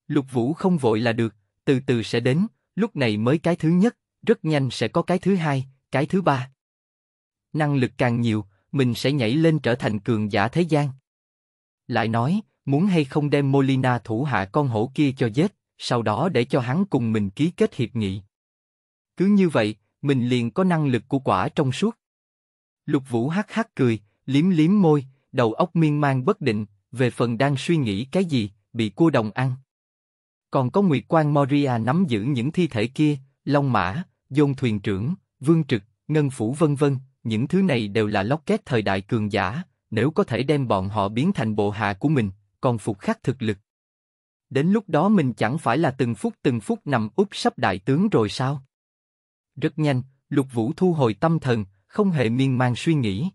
Lục vũ không vội là được, từ từ sẽ đến, lúc này mới cái thứ nhất, rất nhanh sẽ có cái thứ hai, cái thứ ba. Năng lực càng nhiều, mình sẽ nhảy lên trở thành cường giả thế gian. Lại nói, muốn hay không đem Molina thủ hạ con hổ kia cho giết, sau đó để cho hắn cùng mình ký kết hiệp nghị. Cứ như vậy, mình liền có năng lực của quả trong suốt. Lục Vũ hắc hắc cười, liếm liếm môi, đầu óc miên man bất định, về phần đang suy nghĩ cái gì, bị cua đồng ăn. Còn có Nguyệt Quan Moria nắm giữ những thi thể kia, Long Mã, Dôn Thuyền Trưởng, Vương Trực, Ngân Phủ vân vân, những thứ này đều là locket thời đại cường giả, nếu có thể đem bọn họ biến thành bộ hạ của mình, còn phục khắc thực lực. Đến lúc đó mình chẳng phải là từng phút từng phút nằm úp sắp đại tướng rồi sao? Rất nhanh, lục vũ thu hồi tâm thần, không hề miên man suy nghĩ.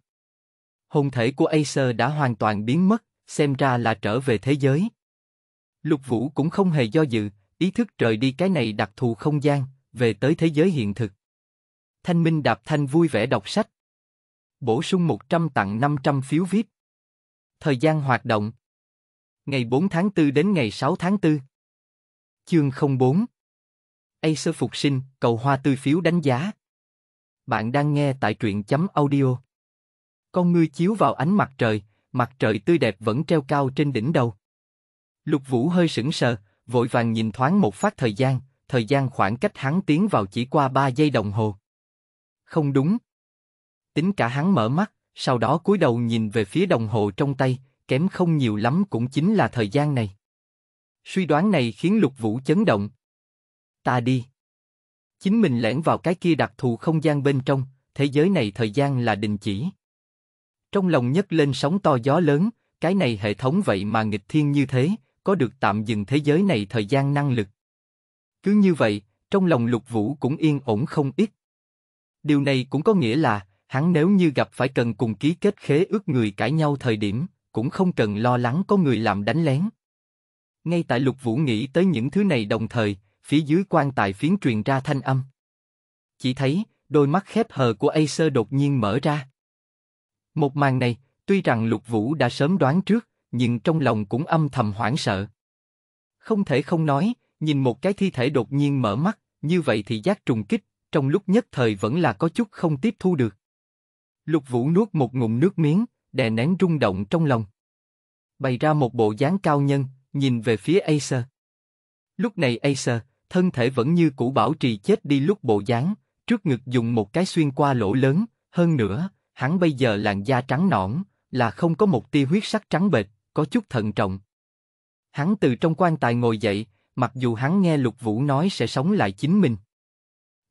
Hồn thể của Acer đã hoàn toàn biến mất, xem ra là trở về thế giới. Lục vũ cũng không hề do dự, ý thức rời đi cái này đặc thù không gian, về tới thế giới hiện thực. Thanh Minh đạp thanh vui vẻ đọc sách, bổ sung 100 tặng 500 phiếu VIP. Thời gian hoạt động Ngày 4 tháng 4 đến ngày 6 tháng 4 Chương 04 Acer Phục sinh, cầu hoa tươi phiếu đánh giá Bạn đang nghe tại truyện chấm audio Con ngươi chiếu vào ánh mặt trời, mặt trời tươi đẹp vẫn treo cao trên đỉnh đầu. Lục Vũ hơi sững sờ, vội vàng nhìn thoáng một phát thời gian, thời gian khoảng cách hắn tiến vào chỉ qua 3 giây đồng hồ. Không đúng tính cả hắn mở mắt, sau đó cúi đầu nhìn về phía đồng hồ trong tay, kém không nhiều lắm cũng chính là thời gian này. Suy đoán này khiến lục vũ chấn động. Ta đi. Chính mình lẻn vào cái kia đặc thù không gian bên trong, thế giới này thời gian là đình chỉ. Trong lòng nhấc lên sóng to gió lớn, cái này hệ thống vậy mà nghịch thiên như thế, có được tạm dừng thế giới này thời gian năng lực. Cứ như vậy, trong lòng lục vũ cũng yên ổn không ít. Điều này cũng có nghĩa là, Hắn nếu như gặp phải cần cùng ký kết khế ước người cãi nhau thời điểm, cũng không cần lo lắng có người làm đánh lén. Ngay tại lục vũ nghĩ tới những thứ này đồng thời, phía dưới quan tài phiến truyền ra thanh âm. Chỉ thấy, đôi mắt khép hờ của Acer đột nhiên mở ra. Một màn này, tuy rằng lục vũ đã sớm đoán trước, nhưng trong lòng cũng âm thầm hoảng sợ. Không thể không nói, nhìn một cái thi thể đột nhiên mở mắt, như vậy thì giác trùng kích, trong lúc nhất thời vẫn là có chút không tiếp thu được. Lục Vũ nuốt một ngụm nước miếng, đè nén rung động trong lòng. Bày ra một bộ dáng cao nhân, nhìn về phía Acer. Lúc này Acer, thân thể vẫn như cũ bảo trì chết đi lúc bộ dáng, trước ngực dùng một cái xuyên qua lỗ lớn, hơn nữa, hắn bây giờ làn da trắng nõn, là không có một tia huyết sắc trắng bệt, có chút thận trọng. Hắn từ trong quan tài ngồi dậy, mặc dù hắn nghe Lục Vũ nói sẽ sống lại chính mình.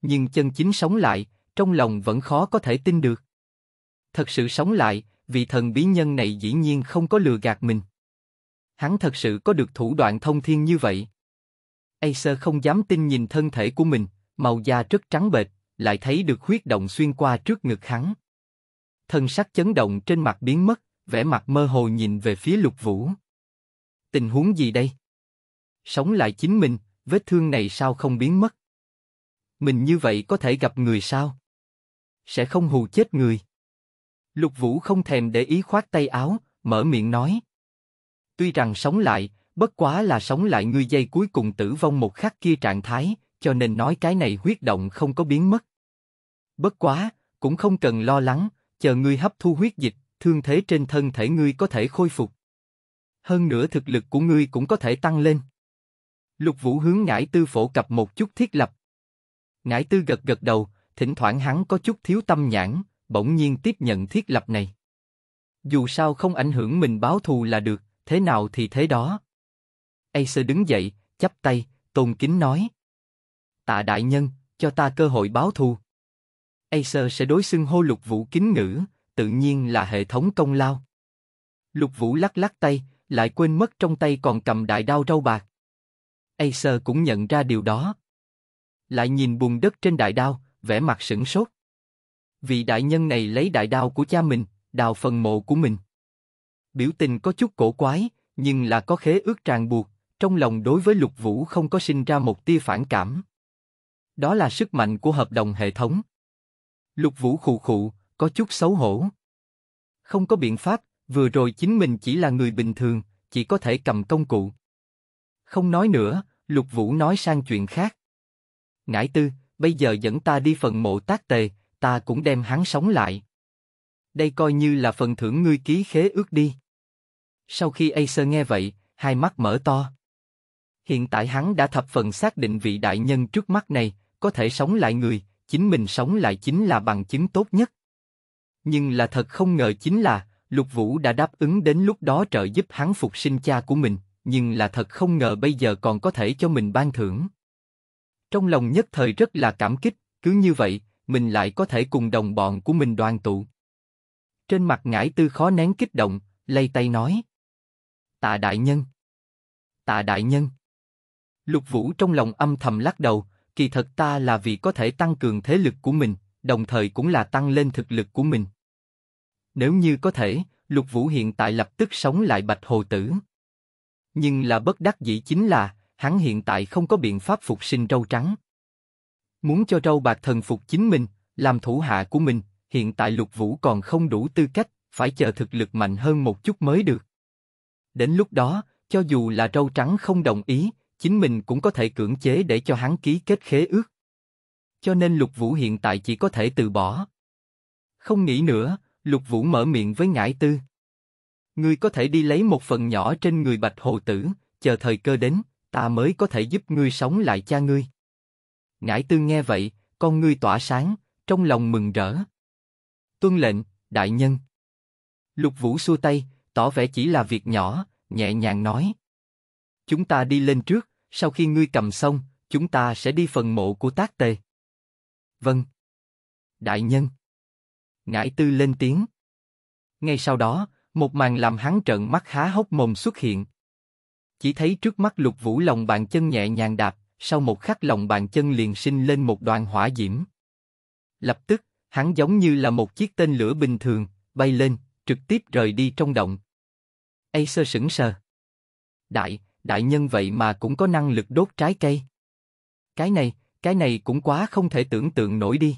Nhưng chân chính sống lại, trong lòng vẫn khó có thể tin được thật sự sống lại, vị thần bí nhân này dĩ nhiên không có lừa gạt mình. Hắn thật sự có được thủ đoạn thông thiên như vậy. Acer không dám tin nhìn thân thể của mình, màu da rất trắng bệch, lại thấy được huyết động xuyên qua trước ngực hắn. Thân sắc chấn động trên mặt biến mất, vẻ mặt mơ hồ nhìn về phía lục vũ. Tình huống gì đây? Sống lại chính mình, vết thương này sao không biến mất? Mình như vậy có thể gặp người sao? Sẽ không hù chết người. Lục Vũ không thèm để ý khoát tay áo, mở miệng nói. Tuy rằng sống lại, bất quá là sống lại ngươi dây cuối cùng tử vong một khắc kia trạng thái, cho nên nói cái này huyết động không có biến mất. Bất quá, cũng không cần lo lắng, chờ ngươi hấp thu huyết dịch, thương thế trên thân thể ngươi có thể khôi phục. Hơn nữa thực lực của ngươi cũng có thể tăng lên. Lục Vũ hướng ngải tư phổ cập một chút thiết lập. Ngải tư gật gật đầu, thỉnh thoảng hắn có chút thiếu tâm nhãn, bỗng nhiên tiếp nhận thiết lập này. Dù sao không ảnh hưởng mình báo thù là được, thế nào thì thế đó. Acer đứng dậy, chắp tay, tôn kính nói. Tạ đại nhân, cho ta cơ hội báo thù. Acer sẽ đối xưng hô lục vũ kính ngữ, tự nhiên là hệ thống công lao. Lục vũ lắc lắc tay, lại quên mất trong tay còn cầm đại đao râu bạc. Acer cũng nhận ra điều đó. Lại nhìn bùn đất trên đại đao, vẻ mặt sửng sốt. Vị đại nhân này lấy đại đao của cha mình, đào phần mộ của mình. Biểu tình có chút cổ quái, nhưng là có khế ước tràn buộc, trong lòng đối với lục vũ không có sinh ra một tia phản cảm. Đó là sức mạnh của hợp đồng hệ thống. Lục vũ khụ khụ, có chút xấu hổ. Không có biện pháp, vừa rồi chính mình chỉ là người bình thường, chỉ có thể cầm công cụ. Không nói nữa, lục vũ nói sang chuyện khác. Ngải tư, bây giờ dẫn ta đi phần mộ tác tề, ta cũng đem hắn sống lại. Đây coi như là phần thưởng ngươi ký khế ước đi. Sau khi Acer nghe vậy, hai mắt mở to. Hiện tại hắn đã thập phần xác định vị đại nhân trước mắt này, có thể sống lại người, chính mình sống lại chính là bằng chứng tốt nhất. Nhưng là thật không ngờ chính là, Lục Vũ đã đáp ứng đến lúc đó trợ giúp hắn phục sinh cha của mình, nhưng là thật không ngờ bây giờ còn có thể cho mình ban thưởng. Trong lòng nhất thời rất là cảm kích, cứ như vậy, mình lại có thể cùng đồng bọn của mình đoàn tụ. Trên mặt ngải tư khó nén kích động, lây tay nói. Tạ đại nhân. Tạ đại nhân. Lục vũ trong lòng âm thầm lắc đầu, kỳ thật ta là vì có thể tăng cường thế lực của mình, đồng thời cũng là tăng lên thực lực của mình. Nếu như có thể, lục vũ hiện tại lập tức sống lại bạch hồ tử. Nhưng là bất đắc dĩ chính là, hắn hiện tại không có biện pháp phục sinh râu trắng. Muốn cho râu bạc thần phục chính mình, làm thủ hạ của mình, hiện tại lục vũ còn không đủ tư cách, phải chờ thực lực mạnh hơn một chút mới được. Đến lúc đó, cho dù là râu trắng không đồng ý, chính mình cũng có thể cưỡng chế để cho hắn ký kết khế ước. Cho nên lục vũ hiện tại chỉ có thể từ bỏ. Không nghĩ nữa, lục vũ mở miệng với ngải tư. Ngươi có thể đi lấy một phần nhỏ trên người bạch hồ tử, chờ thời cơ đến, ta mới có thể giúp ngươi sống lại cha ngươi. Ngải tư nghe vậy, con ngươi tỏa sáng, trong lòng mừng rỡ. Tuân lệnh, đại nhân. Lục Vũ xua tay, tỏ vẻ chỉ là việc nhỏ, nhẹ nhàng nói. Chúng ta đi lên trước, sau khi ngươi cầm xong, chúng ta sẽ đi phần mộ của tác tề. Vâng. Đại nhân. Ngải tư lên tiếng. Ngay sau đó, một màn làm hắn trợn mắt há hốc mồm xuất hiện. Chỉ thấy trước mắt lục vũ lòng bàn chân nhẹ nhàng đạp, sau một khắc lòng bàn chân liền sinh lên một đoàn hỏa diễm. Lập tức, hắn giống như là một chiếc tên lửa bình thường, bay lên, trực tiếp rời đi trong động. sơ sững sờ. Đại, đại nhân vậy mà cũng có năng lực đốt trái cây. Cái này, cái này cũng quá không thể tưởng tượng nổi đi.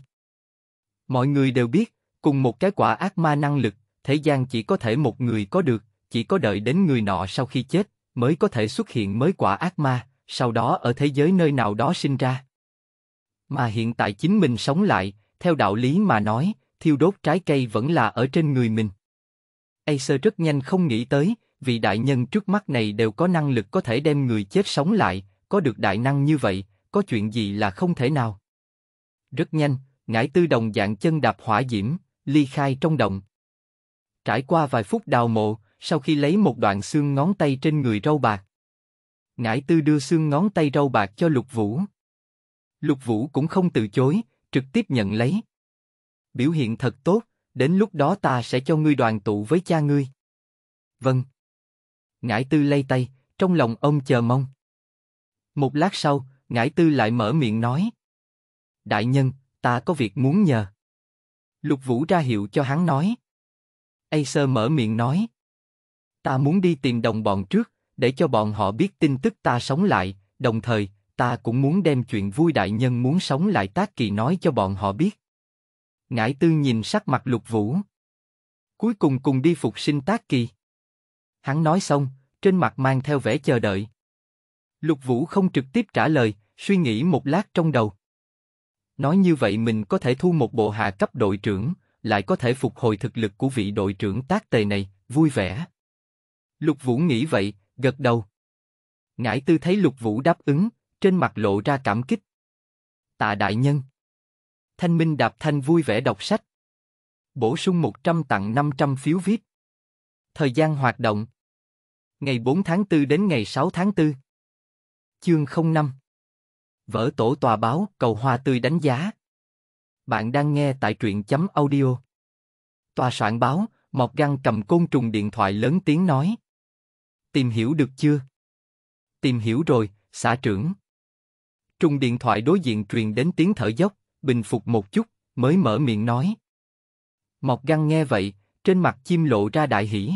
Mọi người đều biết, cùng một cái quả ác ma năng lực, thế gian chỉ có thể một người có được, chỉ có đợi đến người nọ sau khi chết mới có thể xuất hiện mới quả ác ma, sau đó ở thế giới nơi nào đó sinh ra. Mà hiện tại chính mình sống lại, theo đạo lý mà nói, thiêu đốt trái cây vẫn là ở trên người mình. Acer rất nhanh không nghĩ tới, vì đại nhân trước mắt này đều có năng lực có thể đem người chết sống lại, có được đại năng như vậy, có chuyện gì là không thể nào. Rất nhanh, ngải tư đồng dạng chân đạp hỏa diễm, ly khai trong động. Trải qua vài phút đào mộ, sau khi lấy một đoạn xương ngón tay trên người râu bạc, Ngải Tư đưa xương ngón tay râu bạc cho Lục Vũ. Lục Vũ cũng không từ chối, trực tiếp nhận lấy. Biểu hiện thật tốt, đến lúc đó ta sẽ cho ngươi đoàn tụ với cha ngươi. Vâng. Ngải Tư lay tay, trong lòng ông chờ mong. Một lát sau, Ngải Tư lại mở miệng nói. Đại nhân, ta có việc muốn nhờ. Lục Vũ ra hiệu cho hắn nói. Acer mở miệng nói. Ta muốn đi tìm đồng bọn trước, để cho bọn họ biết tin tức ta sống lại, đồng thời, ta cũng muốn đem chuyện vui đại nhân muốn sống lại tác kỳ nói cho bọn họ biết. Ngải tư nhìn sắc mặt lục vũ. Cuối cùng cùng đi phục sinh tác kỳ. Hắn nói xong, trên mặt mang theo vẻ chờ đợi. Lục vũ không trực tiếp trả lời, suy nghĩ một lát trong đầu. Nói như vậy mình có thể thu một bộ hạ cấp đội trưởng, lại có thể phục hồi thực lực của vị đội trưởng tác tề này, vui vẻ. Lục Vũ nghĩ vậy, gật đầu. Ngải tư thấy lục vũ đáp ứng, trên mặt lộ ra cảm kích. Tạ đại nhân. Thanh Minh Đạp Thanh vui vẻ đọc sách. Bổ sung 100 tặng 500 phiếu viết. Thời gian hoạt động. Ngày 4 tháng 4 đến ngày 6 tháng 4. Chương 05 vỡ tổ tòa báo, cầu hoa tươi đánh giá. Bạn đang nghe tại truyện chấm audio. Tòa soạn báo, Mộc Găng cầm côn trùng điện thoại lớn tiếng nói. Tìm hiểu được chưa? Tìm hiểu rồi, xã trưởng. Trung điện thoại đối diện truyền đến tiếng thở dốc, bình phục một chút, mới mở miệng nói. Mọc găng nghe vậy, trên mặt chim lộ ra đại hỉ.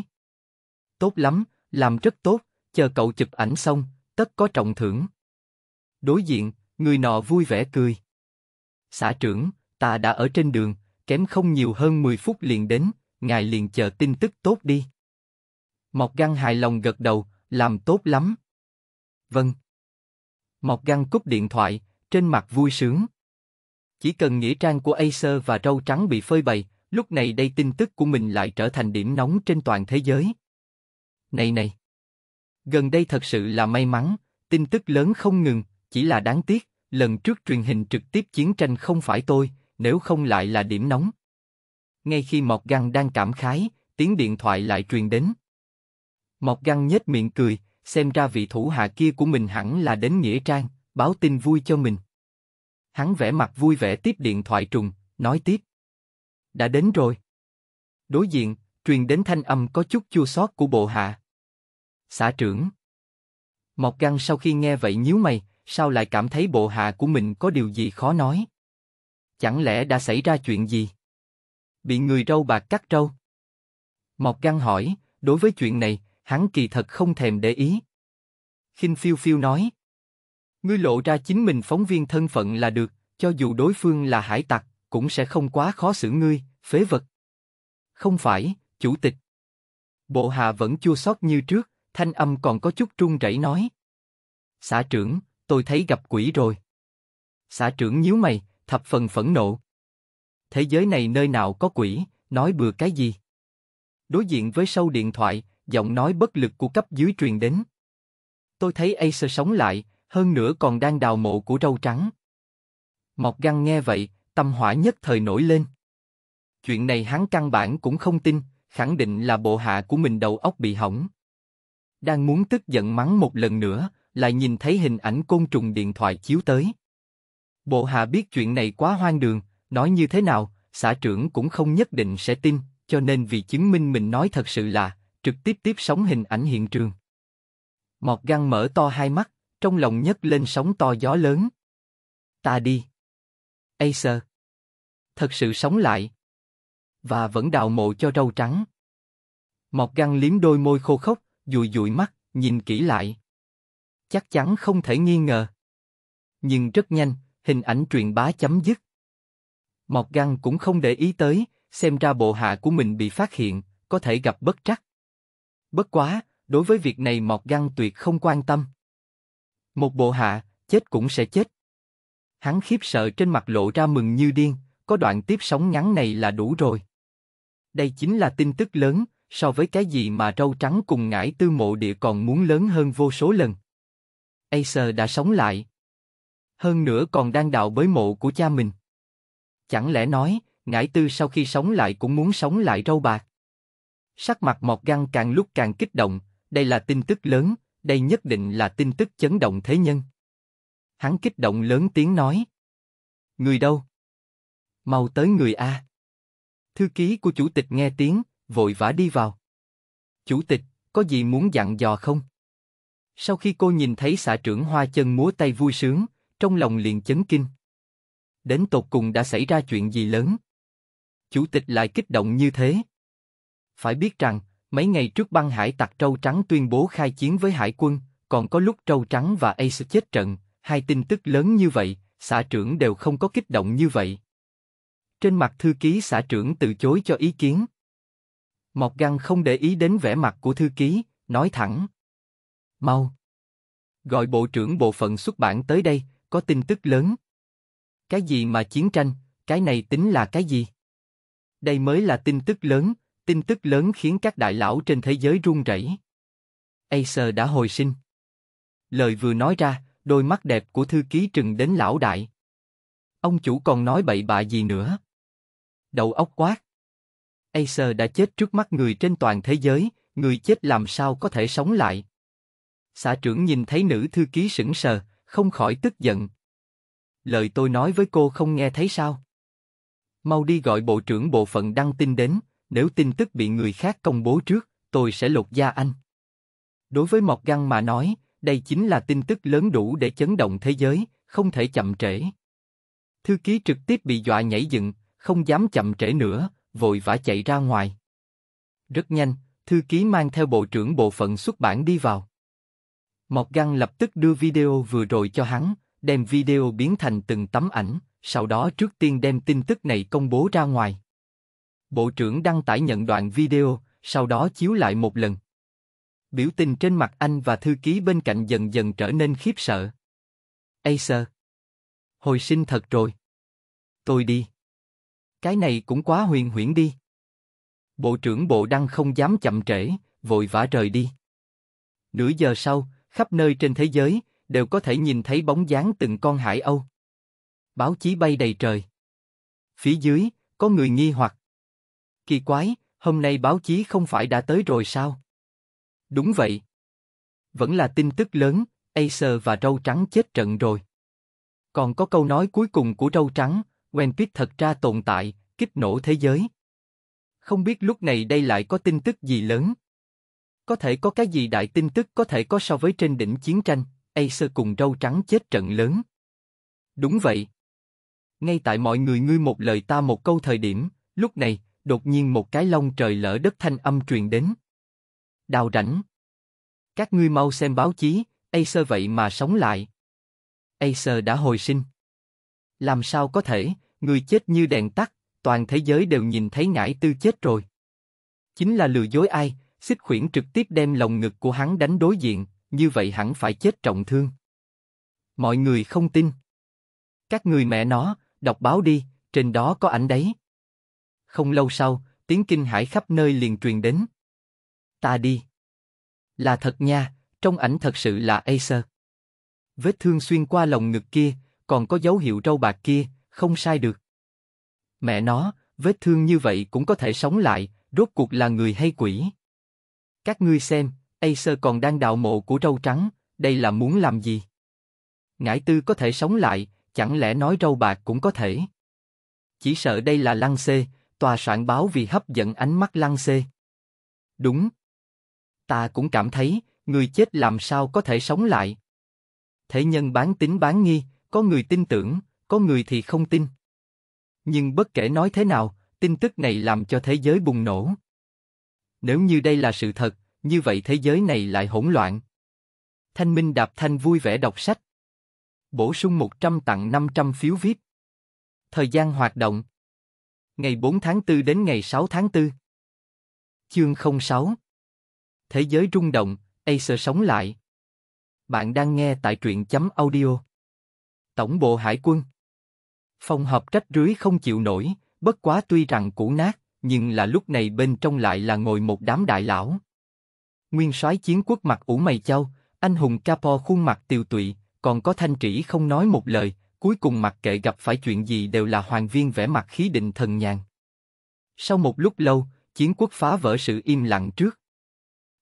Tốt lắm, làm rất tốt, chờ cậu chụp ảnh xong, tất có trọng thưởng. Đối diện, người nọ vui vẻ cười. Xã trưởng, ta đã ở trên đường, kém không nhiều hơn 10 phút liền đến, ngài liền chờ tin tức tốt đi. Mộc Găng hài lòng gật đầu, làm tốt lắm. Vâng. Mộc Găng cúp điện thoại, trên mặt vui sướng. Chỉ cần nghĩa trang của Acer và râu trắng bị phơi bày, lúc này đây tin tức của mình lại trở thành điểm nóng trên toàn thế giới. Này này. Gần đây thật sự là may mắn, tin tức lớn không ngừng, chỉ là đáng tiếc, lần trước truyền hình trực tiếp chiến tranh không phải tôi, nếu không lại là điểm nóng. Ngay khi Mộc Găng đang cảm khái, tiếng điện thoại lại truyền đến. Mộc Găng nhếch miệng cười, xem ra vị thủ hạ kia của mình hẳn là đến nghĩa trang, báo tin vui cho mình. Hắn vẻ mặt vui vẻ tiếp điện thoại trùng, nói tiếp. Đã đến rồi. Đối diện, truyền đến thanh âm có chút chua xót của bộ hạ. Xã trưởng. Mộc Găng sau khi nghe vậy nhíu mày, sao lại cảm thấy bộ hạ của mình có điều gì khó nói? Chẳng lẽ đã xảy ra chuyện gì? Bị người râu bạc cắt râu? Mộc Găng hỏi, đối với chuyện này, hắn kỳ thật không thèm để ý. khinh phiêu phiêu nói, ngươi lộ ra chính mình phóng viên thân phận là được, cho dù đối phương là hải tặc, cũng sẽ không quá khó xử ngươi, phế vật. Không phải, chủ tịch. Bộ hạ vẫn chua sót như trước, thanh âm còn có chút trung rẩy nói. Xã trưởng, tôi thấy gặp quỷ rồi. Xã trưởng nhíu mày, thập phần phẫn nộ. Thế giới này nơi nào có quỷ, nói bừa cái gì? Đối diện với sâu điện thoại, giọng nói bất lực của cấp dưới truyền đến. Tôi thấy Acer sống lại, hơn nữa còn đang đào mộ của râu trắng. Mọc găng nghe vậy, tâm hỏa nhất thời nổi lên. Chuyện này hắn căn bản cũng không tin, khẳng định là bộ hạ của mình đầu óc bị hỏng. Đang muốn tức giận mắng một lần nữa, lại nhìn thấy hình ảnh côn trùng điện thoại chiếu tới. Bộ hạ biết chuyện này quá hoang đường, nói như thế nào, xã trưởng cũng không nhất định sẽ tin, cho nên vì chứng minh mình nói thật sự là, trực tiếp tiếp sóng hình ảnh hiện trường. Mọt găng mở to hai mắt, trong lòng nhấc lên sóng to gió lớn. Ta đi. Acer. Thật sự sống lại. Và vẫn đào mộ cho râu trắng. Mọt găng liếm đôi môi khô khốc, dụi dụi mắt, nhìn kỹ lại. Chắc chắn không thể nghi ngờ. Nhưng rất nhanh, hình ảnh truyền bá chấm dứt. Mọt găng cũng không để ý tới, xem ra bộ hạ của mình bị phát hiện, có thể gặp bất trắc. Bất quá, đối với việc này Mọt Găng tuyệt không quan tâm. Một bộ hạ, chết cũng sẽ chết. Hắn khiếp sợ trên mặt lộ ra mừng như điên, có đoạn tiếp sóng ngắn này là đủ rồi. Đây chính là tin tức lớn, so với cái gì mà râu trắng cùng ngải tư mộ địa còn muốn lớn hơn vô số lần. Acer đã sống lại. Hơn nữa còn đang đào bới mộ của cha mình. Chẳng lẽ nói, ngải tư sau khi sống lại cũng muốn sống lại râu bạc? Sắc mặt mọt Găng càng lúc càng kích động, đây là tin tức lớn, đây nhất định là tin tức chấn động thế nhân. Hắn kích động lớn tiếng nói. Người đâu? Mau tới người A. Thư ký của chủ tịch nghe tiếng, vội vã đi vào. Chủ tịch, có gì muốn dặn dò không? Sau khi cô nhìn thấy xã trưởng hoa chân múa tay vui sướng, trong lòng liền chấn kinh. Đến tột cùng đã xảy ra chuyện gì lớn? Chủ tịch lại kích động như thế. Phải biết rằng, mấy ngày trước băng hải tặc Trâu Trắng tuyên bố khai chiến với hải quân, còn có lúc Trâu Trắng và Ace chết trận, hai tin tức lớn như vậy, xã trưởng đều không có kích động như vậy. Trên mặt thư ký xã trưởng từ chối cho ý kiến. Mọc Găng không để ý đến vẻ mặt của thư ký, nói thẳng. Mau! Gọi bộ trưởng bộ phận xuất bản tới đây, có tin tức lớn. Cái gì mà chiến tranh, cái này tính là cái gì? Đây mới là tin tức lớn, Tin tức lớn khiến các đại lão trên thế giới run rẩy. Acer đã hồi sinh. Lời vừa nói ra, đôi mắt đẹp của thư ký trừng đến lão đại. Ông chủ còn nói bậy bạ gì nữa? Đầu óc quát. Acer đã chết trước mắt người trên toàn thế giới, người chết làm sao có thể sống lại? Xã trưởng nhìn thấy nữ thư ký sững sờ, không khỏi tức giận. Lời tôi nói với cô không nghe thấy sao? Mau đi gọi bộ trưởng bộ phận đăng tin đến nếu tin tức bị người khác công bố trước, tôi sẽ lột da anh. Đối với Mọc Găng mà nói, đây chính là tin tức lớn đủ để chấn động thế giới, không thể chậm trễ. Thư ký trực tiếp bị dọa nhảy dựng, không dám chậm trễ nữa, vội vã chạy ra ngoài. Rất nhanh, thư ký mang theo bộ trưởng bộ phận xuất bản đi vào. Mọc Găng lập tức đưa video vừa rồi cho hắn, đem video biến thành từng tấm ảnh, sau đó trước tiên đem tin tức này công bố ra ngoài. Bộ trưởng đăng tải nhận đoạn video, sau đó chiếu lại một lần. Biểu tình trên mặt anh và thư ký bên cạnh dần dần trở nên khiếp sợ. Acer. Hồi sinh thật rồi. Tôi đi. Cái này cũng quá huyền huyễn đi. Bộ trưởng bộ đăng không dám chậm trễ, vội vã rời đi. Nửa giờ sau, khắp nơi trên thế giới, đều có thể nhìn thấy bóng dáng từng con hải âu. Báo chí bay đầy trời. Phía dưới, có người nghi hoặc. Kỳ quái, hôm nay báo chí không phải đã tới rồi sao? Đúng vậy. Vẫn là tin tức lớn, Acer và Râu Trắng chết trận rồi. Còn có câu nói cuối cùng của Râu Trắng, Wenpit thật ra tồn tại, kích nổ thế giới. Không biết lúc này đây lại có tin tức gì lớn. Có thể có cái gì đại tin tức có thể có so với trên đỉnh chiến tranh, Acer cùng Râu Trắng chết trận lớn. Đúng vậy. Ngay tại mọi người ngươi một lời ta một câu thời điểm, lúc này, Đột nhiên một cái lông trời lỡ đất thanh âm truyền đến. Đào rảnh. Các ngươi mau xem báo chí, Acer vậy mà sống lại. Acer đã hồi sinh. Làm sao có thể, người chết như đèn tắt, toàn thế giới đều nhìn thấy ngải tư chết rồi. Chính là lừa dối ai, xích khuyển trực tiếp đem lồng ngực của hắn đánh đối diện, như vậy hẳn phải chết trọng thương. Mọi người không tin. Các người mẹ nó, đọc báo đi, trên đó có ảnh đấy. Không lâu sau, tiếng kinh hãi khắp nơi liền truyền đến. Ta đi. Là thật nha, trong ảnh thật sự là Acer. Vết thương xuyên qua lồng ngực kia, còn có dấu hiệu râu bạc kia, không sai được. Mẹ nó, vết thương như vậy cũng có thể sống lại, rốt cuộc là người hay quỷ. Các ngươi xem, Acer còn đang đào mộ của râu trắng, đây là muốn làm gì? Ngải tư có thể sống lại, chẳng lẽ nói râu bạc cũng có thể? Chỉ sợ đây là lăng xê, tòa soạn báo vì hấp dẫn ánh mắt lăng xê. Đúng. Ta cũng cảm thấy, người chết làm sao có thể sống lại. Thế nhân bán tính bán nghi, có người tin tưởng, có người thì không tin. Nhưng bất kể nói thế nào, tin tức này làm cho thế giới bùng nổ. Nếu như đây là sự thật, như vậy thế giới này lại hỗn loạn. Thanh Minh Đạp Thanh vui vẻ đọc sách. Bổ sung 100 tặng 500 phiếu viết. Thời gian hoạt động ngày 4 tháng 4 đến ngày 6 tháng 4. Chương 06 Thế giới rung động, Acer sống lại. Bạn đang nghe tại truyện chấm audio. Tổng bộ hải quân Phòng họp trách rưới không chịu nổi, bất quá tuy rằng cũ nát, nhưng là lúc này bên trong lại là ngồi một đám đại lão. Nguyên soái chiến quốc mặt ủ mày châu, anh hùng Capo khuôn mặt tiều tụy, còn có thanh trĩ không nói một lời, cuối cùng mặc kệ gặp phải chuyện gì đều là hoàng viên vẽ mặt khí định thần nhàn. Sau một lúc lâu, chiến quốc phá vỡ sự im lặng trước.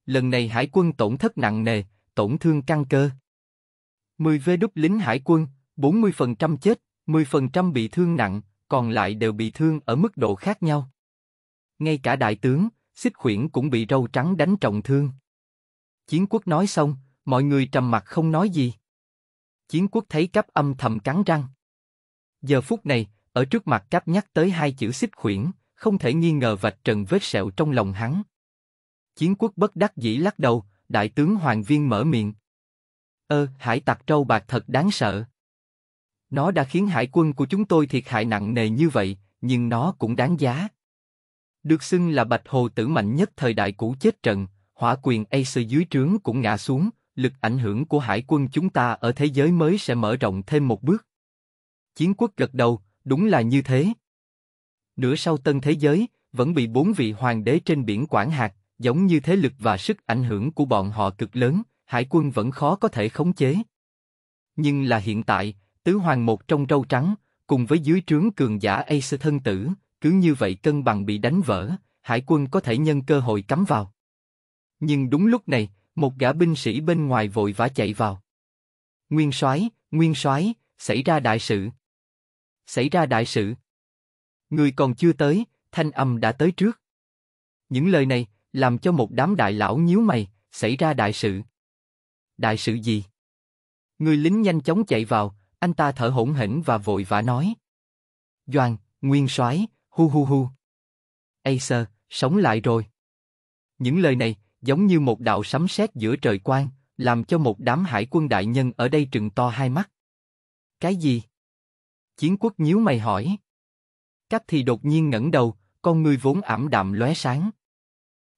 Lần này hải quân tổn thất nặng nề, tổn thương căng cơ. 10 vê đúc lính hải quân, 40% chết, 10% bị thương nặng, còn lại đều bị thương ở mức độ khác nhau. Ngay cả đại tướng, xích khuyển cũng bị râu trắng đánh trọng thương. Chiến quốc nói xong, mọi người trầm mặt không nói gì chiến quốc thấy cáp âm thầm cắn răng. Giờ phút này, ở trước mặt cáp nhắc tới hai chữ xích khuyển, không thể nghi ngờ vạch trần vết sẹo trong lòng hắn. Chiến quốc bất đắc dĩ lắc đầu, đại tướng Hoàng Viên mở miệng. Ơ, hải tặc trâu bạc thật đáng sợ. Nó đã khiến hải quân của chúng tôi thiệt hại nặng nề như vậy, nhưng nó cũng đáng giá. Được xưng là bạch hồ tử mạnh nhất thời đại cũ chết trận, hỏa quyền Acer dưới trướng cũng ngã xuống, lực ảnh hưởng của hải quân chúng ta ở thế giới mới sẽ mở rộng thêm một bước. Chiến quốc gật đầu, đúng là như thế. Nửa sau tân thế giới, vẫn bị bốn vị hoàng đế trên biển quản hạt, giống như thế lực và sức ảnh hưởng của bọn họ cực lớn, hải quân vẫn khó có thể khống chế. Nhưng là hiện tại, tứ hoàng một trong râu trắng, cùng với dưới trướng cường giả Ace thân tử, cứ như vậy cân bằng bị đánh vỡ, hải quân có thể nhân cơ hội cắm vào. Nhưng đúng lúc này, một gã binh sĩ bên ngoài vội vã chạy vào. Nguyên soái, nguyên soái, xảy ra đại sự. Xảy ra đại sự. Người còn chưa tới, thanh âm đã tới trước. Những lời này làm cho một đám đại lão nhíu mày, xảy ra đại sự. Đại sự gì? Người lính nhanh chóng chạy vào, anh ta thở hổn hển và vội vã nói. Doan, nguyên soái, hu hu hu. Acer, sống lại rồi. Những lời này giống như một đạo sấm sét giữa trời quang, làm cho một đám hải quân đại nhân ở đây trừng to hai mắt. Cái gì? Chiến quốc nhíu mày hỏi. Cách thì đột nhiên ngẩng đầu, con người vốn ảm đạm lóe sáng.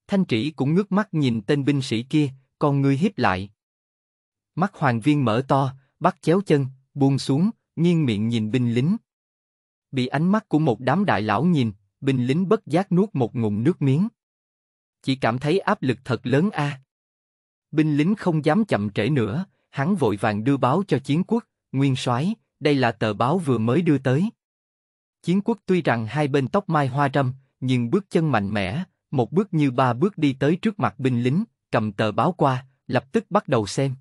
Thanh trĩ cũng ngước mắt nhìn tên binh sĩ kia, con người hiếp lại. Mắt hoàng viên mở to, bắt chéo chân, buông xuống, nghiêng miệng nhìn binh lính. Bị ánh mắt của một đám đại lão nhìn, binh lính bất giác nuốt một ngụm nước miếng chỉ cảm thấy áp lực thật lớn a. Binh lính không dám chậm trễ nữa, hắn vội vàng đưa báo cho chiến quốc, nguyên soái, đây là tờ báo vừa mới đưa tới. Chiến quốc tuy rằng hai bên tóc mai hoa râm, nhưng bước chân mạnh mẽ, một bước như ba bước đi tới trước mặt binh lính, cầm tờ báo qua, lập tức bắt đầu xem.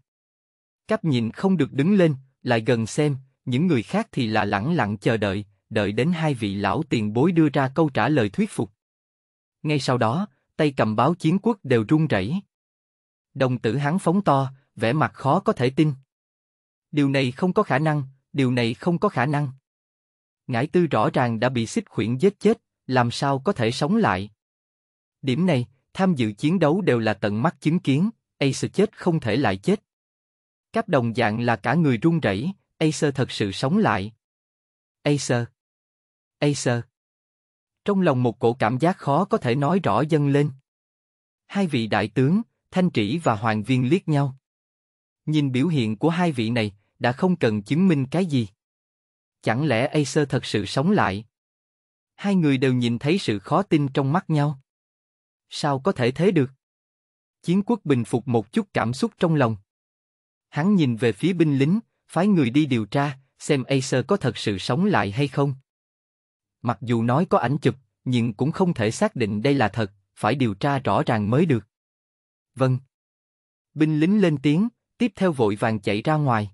Cáp nhìn không được đứng lên, lại gần xem, những người khác thì là lẳng lặng chờ đợi, đợi đến hai vị lão tiền bối đưa ra câu trả lời thuyết phục. Ngay sau đó, tay cầm báo chiến quốc đều run rẩy. Đồng tử hắn phóng to, vẻ mặt khó có thể tin. Điều này không có khả năng, điều này không có khả năng. Ngải tư rõ ràng đã bị xích khuyển giết chết, làm sao có thể sống lại. Điểm này, tham dự chiến đấu đều là tận mắt chứng kiến, Acer chết không thể lại chết. Các đồng dạng là cả người run rẩy, Acer thật sự sống lại. Acer. Acer. Trong lòng một cổ cảm giác khó có thể nói rõ dâng lên. Hai vị đại tướng, Thanh Trĩ và Hoàng Viên liếc nhau. Nhìn biểu hiện của hai vị này, đã không cần chứng minh cái gì. Chẳng lẽ Acer thật sự sống lại? Hai người đều nhìn thấy sự khó tin trong mắt nhau. Sao có thể thế được? Chiến quốc bình phục một chút cảm xúc trong lòng. Hắn nhìn về phía binh lính, phái người đi điều tra, xem Acer có thật sự sống lại hay không. Mặc dù nói có ảnh chụp, nhưng cũng không thể xác định đây là thật, phải điều tra rõ ràng mới được. Vâng. Binh lính lên tiếng, tiếp theo vội vàng chạy ra ngoài.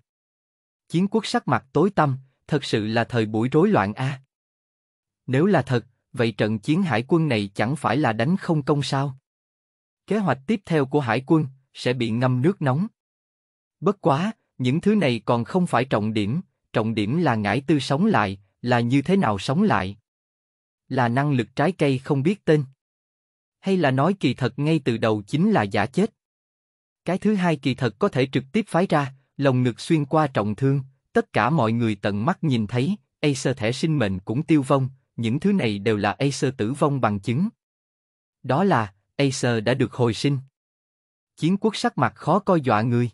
Chiến quốc sắc mặt tối tăm, thật sự là thời buổi rối loạn a. À? Nếu là thật, vậy trận chiến hải quân này chẳng phải là đánh không công sao? Kế hoạch tiếp theo của hải quân sẽ bị ngâm nước nóng. Bất quá, những thứ này còn không phải trọng điểm, trọng điểm là ngải tư sống lại, là như thế nào sống lại? Là năng lực trái cây không biết tên? Hay là nói kỳ thật ngay từ đầu chính là giả chết? Cái thứ hai kỳ thật có thể trực tiếp phái ra, lồng ngực xuyên qua trọng thương, tất cả mọi người tận mắt nhìn thấy, Acer thẻ sinh mệnh cũng tiêu vong, những thứ này đều là Acer tử vong bằng chứng. Đó là, Acer đã được hồi sinh. Chiến quốc sắc mặt khó coi dọa người.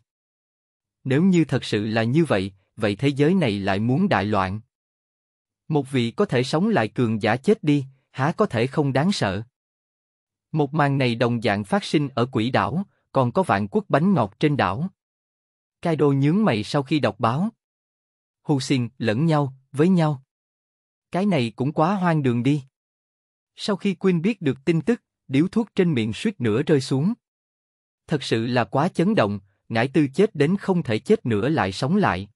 Nếu như thật sự là như vậy, vậy thế giới này lại muốn đại loạn. Một vị có thể sống lại cường giả chết đi, há có thể không đáng sợ. Một màn này đồng dạng phát sinh ở quỷ đảo, còn có vạn quốc bánh ngọt trên đảo. Kaido nhướng mày sau khi đọc báo. Hù xin lẫn nhau, với nhau. Cái này cũng quá hoang đường đi. Sau khi Quyên biết được tin tức, điếu thuốc trên miệng suýt nữa rơi xuống. Thật sự là quá chấn động, ngải tư chết đến không thể chết nữa lại sống lại.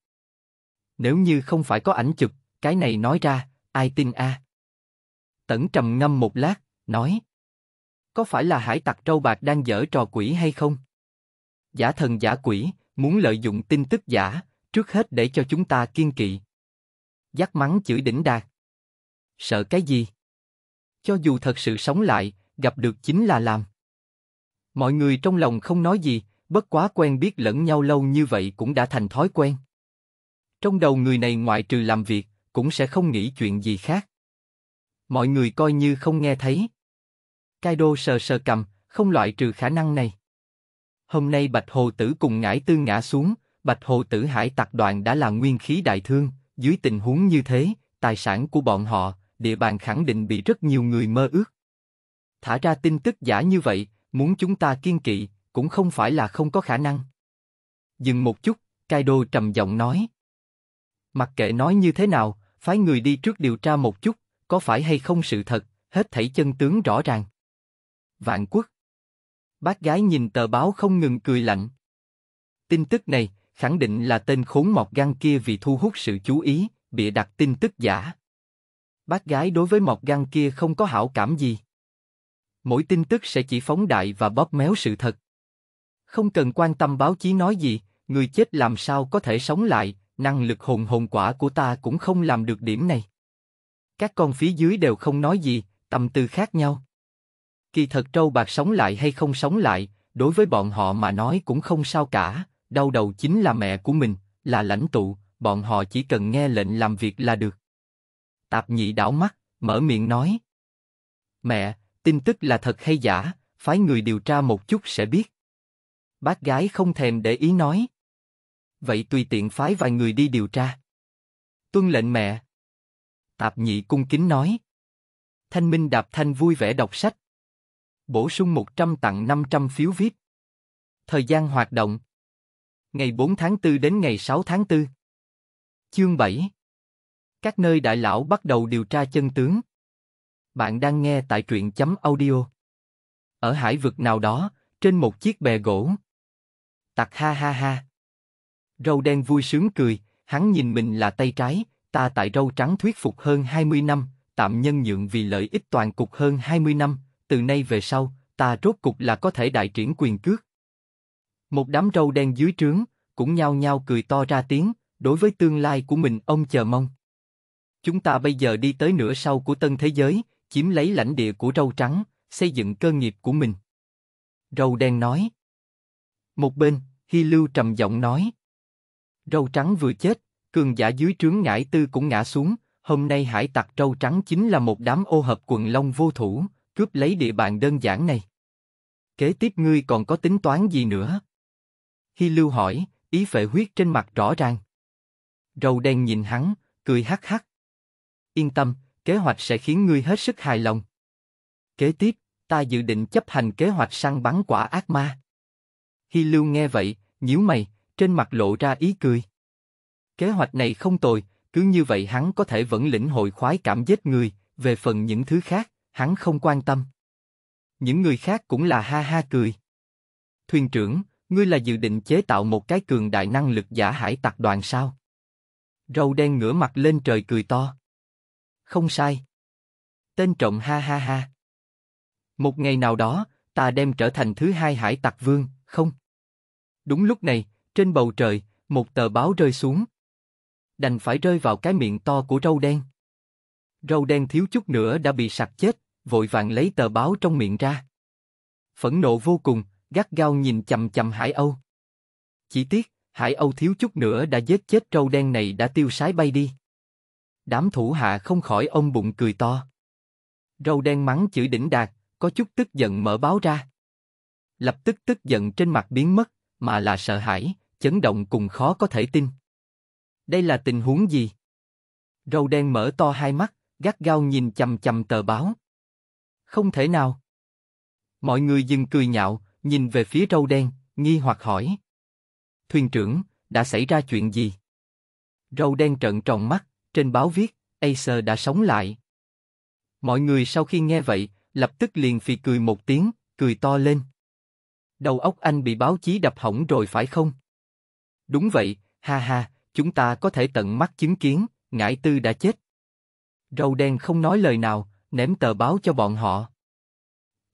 Nếu như không phải có ảnh chụp, cái này nói ra, ai tin a? Tẩn trầm ngâm một lát, nói. Có phải là hải tặc trâu bạc đang dở trò quỷ hay không? Giả thần giả quỷ, muốn lợi dụng tin tức giả, trước hết để cho chúng ta kiên kỵ. Giác mắng chửi đỉnh đạt. Sợ cái gì? Cho dù thật sự sống lại, gặp được chính là làm. Mọi người trong lòng không nói gì, bất quá quen biết lẫn nhau lâu như vậy cũng đã thành thói quen. Trong đầu người này ngoại trừ làm việc, cũng sẽ không nghĩ chuyện gì khác. Mọi người coi như không nghe thấy. Kaido sờ sờ cầm, không loại trừ khả năng này. Hôm nay Bạch Hồ Tử cùng ngải tư ngã xuống, Bạch Hồ Tử hải tặc đoàn đã là nguyên khí đại thương, dưới tình huống như thế, tài sản của bọn họ, địa bàn khẳng định bị rất nhiều người mơ ước. Thả ra tin tức giả như vậy, muốn chúng ta kiên kỵ, cũng không phải là không có khả năng. Dừng một chút, Kaido trầm giọng nói. Mặc kệ nói như thế nào, phái người đi trước điều tra một chút, có phải hay không sự thật, hết thảy chân tướng rõ ràng. Vạn quốc. Bác gái nhìn tờ báo không ngừng cười lạnh. Tin tức này, khẳng định là tên khốn mọc gan kia vì thu hút sự chú ý, bịa đặt tin tức giả. Bác gái đối với mọc gan kia không có hảo cảm gì. Mỗi tin tức sẽ chỉ phóng đại và bóp méo sự thật. Không cần quan tâm báo chí nói gì, người chết làm sao có thể sống lại, năng lực hồn hồn quả của ta cũng không làm được điểm này. Các con phía dưới đều không nói gì, tâm tư khác nhau. Kỳ thật trâu bạc sống lại hay không sống lại, đối với bọn họ mà nói cũng không sao cả, đau đầu chính là mẹ của mình, là lãnh tụ, bọn họ chỉ cần nghe lệnh làm việc là được. Tạp nhị đảo mắt, mở miệng nói. Mẹ, tin tức là thật hay giả, phái người điều tra một chút sẽ biết. Bác gái không thèm để ý nói vậy tùy tiện phái vài người đi điều tra. Tuân lệnh mẹ. Tạp nhị cung kính nói. Thanh Minh Đạp Thanh vui vẻ đọc sách. Bổ sung 100 tặng 500 phiếu viết. Thời gian hoạt động. Ngày 4 tháng 4 đến ngày 6 tháng 4. Chương 7. Các nơi đại lão bắt đầu điều tra chân tướng. Bạn đang nghe tại truyện chấm audio. Ở hải vực nào đó, trên một chiếc bè gỗ. Tặc ha ha ha. Râu đen vui sướng cười, hắn nhìn mình là tay trái, ta tại râu trắng thuyết phục hơn 20 năm, tạm nhân nhượng vì lợi ích toàn cục hơn 20 năm, từ nay về sau, ta rốt cục là có thể đại triển quyền cước. Một đám râu đen dưới trướng, cũng nhao nhao cười to ra tiếng, đối với tương lai của mình ông chờ mong. Chúng ta bây giờ đi tới nửa sau của tân thế giới, chiếm lấy lãnh địa của râu trắng, xây dựng cơ nghiệp của mình. Râu đen nói. Một bên, Hy Lưu trầm giọng nói. Râu trắng vừa chết, cường giả dưới trướng ngải tư cũng ngã xuống, hôm nay hải tặc râu trắng chính là một đám ô hợp quần long vô thủ, cướp lấy địa bàn đơn giản này. Kế tiếp ngươi còn có tính toán gì nữa? Hy Lưu hỏi, ý phệ huyết trên mặt rõ ràng. Râu đen nhìn hắn, cười hắc hắc. Yên tâm, kế hoạch sẽ khiến ngươi hết sức hài lòng. Kế tiếp, ta dự định chấp hành kế hoạch săn bắn quả ác ma. Hy Lưu nghe vậy, nhíu mày, trên mặt lộ ra ý cười. Kế hoạch này không tồi, cứ như vậy hắn có thể vẫn lĩnh hội khoái cảm giết người, về phần những thứ khác, hắn không quan tâm. Những người khác cũng là ha ha cười. Thuyền trưởng, ngươi là dự định chế tạo một cái cường đại năng lực giả hải tặc đoàn sao? Râu đen ngửa mặt lên trời cười to. Không sai. Tên trộm ha ha ha. Một ngày nào đó, ta đem trở thành thứ hai hải tặc vương, không? Đúng lúc này, trên bầu trời, một tờ báo rơi xuống. Đành phải rơi vào cái miệng to của râu đen. Râu đen thiếu chút nữa đã bị sặc chết, vội vàng lấy tờ báo trong miệng ra. Phẫn nộ vô cùng, gắt gao nhìn chầm chầm Hải Âu. Chỉ tiếc, Hải Âu thiếu chút nữa đã giết chết trâu đen này đã tiêu sái bay đi. Đám thủ hạ không khỏi ông bụng cười to. Râu đen mắng chữ đỉnh đạt, có chút tức giận mở báo ra. Lập tức tức giận trên mặt biến mất, mà là sợ hãi, chấn động cùng khó có thể tin. Đây là tình huống gì? Râu đen mở to hai mắt, gắt gao nhìn chầm chầm tờ báo. Không thể nào. Mọi người dừng cười nhạo, nhìn về phía râu đen, nghi hoặc hỏi. Thuyền trưởng, đã xảy ra chuyện gì? Râu đen trợn tròn mắt, trên báo viết, Acer đã sống lại. Mọi người sau khi nghe vậy, lập tức liền phì cười một tiếng, cười to lên. Đầu óc anh bị báo chí đập hỏng rồi phải không? Đúng vậy, ha ha, chúng ta có thể tận mắt chứng kiến, ngải tư đã chết. Râu đen không nói lời nào, ném tờ báo cho bọn họ.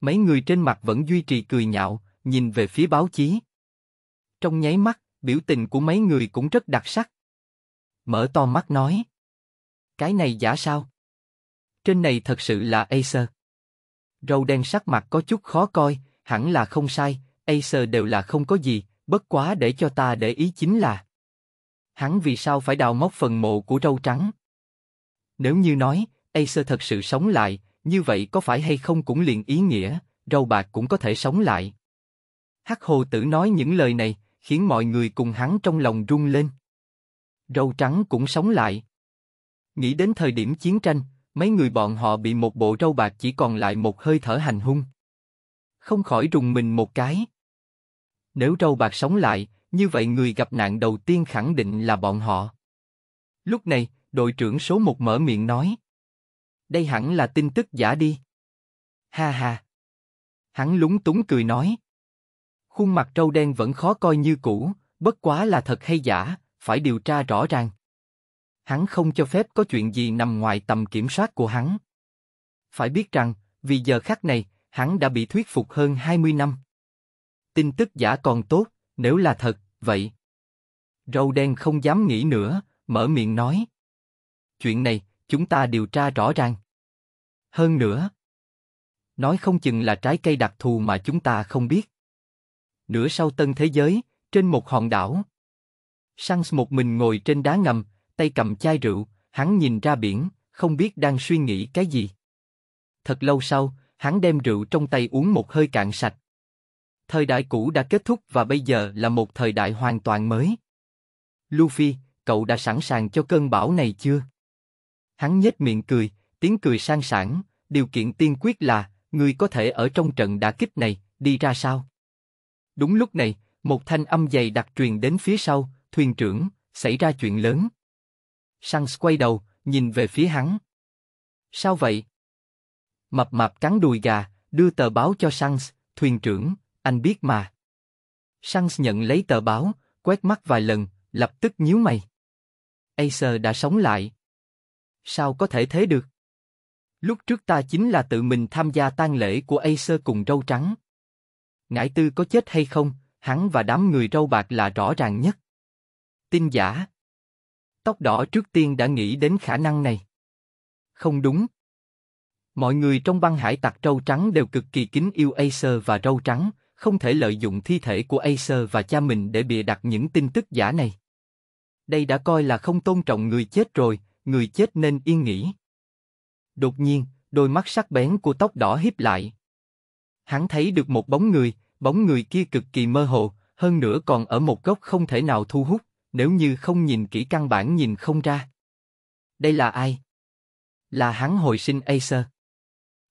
Mấy người trên mặt vẫn duy trì cười nhạo, nhìn về phía báo chí. Trong nháy mắt, biểu tình của mấy người cũng rất đặc sắc. Mở to mắt nói. Cái này giả sao? Trên này thật sự là Acer. Râu đen sắc mặt có chút khó coi, hẳn là không sai, Acer đều là không có gì, bất quá để cho ta để ý chính là hắn vì sao phải đào móc phần mộ của râu trắng. Nếu như nói, Acer thật sự sống lại, như vậy có phải hay không cũng liền ý nghĩa, râu bạc cũng có thể sống lại. Hắc hồ tử nói những lời này, khiến mọi người cùng hắn trong lòng rung lên. Râu trắng cũng sống lại. Nghĩ đến thời điểm chiến tranh, mấy người bọn họ bị một bộ râu bạc chỉ còn lại một hơi thở hành hung. Không khỏi rùng mình một cái. Nếu trâu bạc sống lại, như vậy người gặp nạn đầu tiên khẳng định là bọn họ. Lúc này, đội trưởng số một mở miệng nói. Đây hẳn là tin tức giả đi. Ha ha. Hắn lúng túng cười nói. Khuôn mặt trâu đen vẫn khó coi như cũ, bất quá là thật hay giả, phải điều tra rõ ràng. Hắn không cho phép có chuyện gì nằm ngoài tầm kiểm soát của hắn. Phải biết rằng, vì giờ khắc này, hắn đã bị thuyết phục hơn 20 năm tin tức giả còn tốt, nếu là thật, vậy. Râu đen không dám nghĩ nữa, mở miệng nói. Chuyện này, chúng ta điều tra rõ ràng. Hơn nữa, nói không chừng là trái cây đặc thù mà chúng ta không biết. Nửa sau tân thế giới, trên một hòn đảo. Sans một mình ngồi trên đá ngầm, tay cầm chai rượu, hắn nhìn ra biển, không biết đang suy nghĩ cái gì. Thật lâu sau, hắn đem rượu trong tay uống một hơi cạn sạch, Thời đại cũ đã kết thúc và bây giờ là một thời đại hoàn toàn mới. Luffy, cậu đã sẵn sàng cho cơn bão này chưa? Hắn nhếch miệng cười, tiếng cười sang sảng, điều kiện tiên quyết là, người có thể ở trong trận đả kích này, đi ra sao? Đúng lúc này, một thanh âm dày đặc truyền đến phía sau, thuyền trưởng, xảy ra chuyện lớn. Sans quay đầu, nhìn về phía hắn. Sao vậy? Mập mạp cắn đùi gà, đưa tờ báo cho Sans, thuyền trưởng, anh biết mà. Shanks nhận lấy tờ báo, quét mắt vài lần, lập tức nhíu mày. Acer đã sống lại. Sao có thể thế được? Lúc trước ta chính là tự mình tham gia tang lễ của Acer cùng râu trắng. Ngải tư có chết hay không, hắn và đám người râu bạc là rõ ràng nhất. Tin giả. Tóc đỏ trước tiên đã nghĩ đến khả năng này. Không đúng. Mọi người trong băng hải tặc râu trắng đều cực kỳ kính yêu Acer và râu trắng, không thể lợi dụng thi thể của Acer và cha mình để bịa đặt những tin tức giả này. Đây đã coi là không tôn trọng người chết rồi, người chết nên yên nghỉ. Đột nhiên, đôi mắt sắc bén của tóc đỏ híp lại. Hắn thấy được một bóng người, bóng người kia cực kỳ mơ hồ, hơn nữa còn ở một góc không thể nào thu hút, nếu như không nhìn kỹ căn bản nhìn không ra. Đây là ai? Là hắn hồi sinh Acer.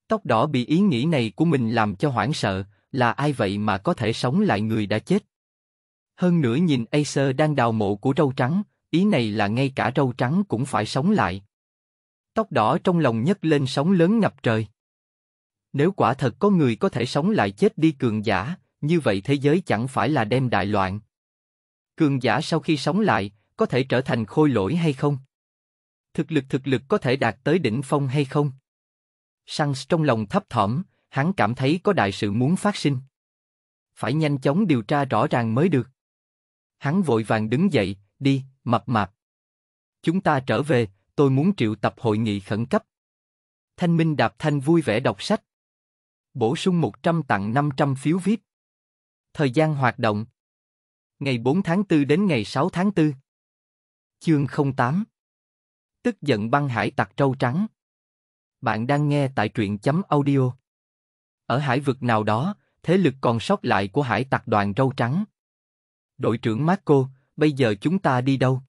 Tóc đỏ bị ý nghĩ này của mình làm cho hoảng sợ, là ai vậy mà có thể sống lại người đã chết? Hơn nữa nhìn Acer đang đào mộ của râu trắng, ý này là ngay cả râu trắng cũng phải sống lại. Tóc đỏ trong lòng nhấc lên sóng lớn ngập trời. Nếu quả thật có người có thể sống lại chết đi cường giả, như vậy thế giới chẳng phải là đem đại loạn. Cường giả sau khi sống lại, có thể trở thành khôi lỗi hay không? Thực lực thực lực có thể đạt tới đỉnh phong hay không? Sans trong lòng thấp thỏm, hắn cảm thấy có đại sự muốn phát sinh. Phải nhanh chóng điều tra rõ ràng mới được. Hắn vội vàng đứng dậy, đi, mập mạp. Chúng ta trở về, tôi muốn triệu tập hội nghị khẩn cấp. Thanh Minh Đạp Thanh vui vẻ đọc sách. Bổ sung 100 tặng 500 phiếu VIP. Thời gian hoạt động. Ngày 4 tháng 4 đến ngày 6 tháng 4. Chương 08 Tức giận băng hải tặc trâu trắng. Bạn đang nghe tại truyện chấm audio. Ở hải vực nào đó, thế lực còn sót lại của hải tặc đoàn râu trắng. Đội trưởng Marco, bây giờ chúng ta đi đâu?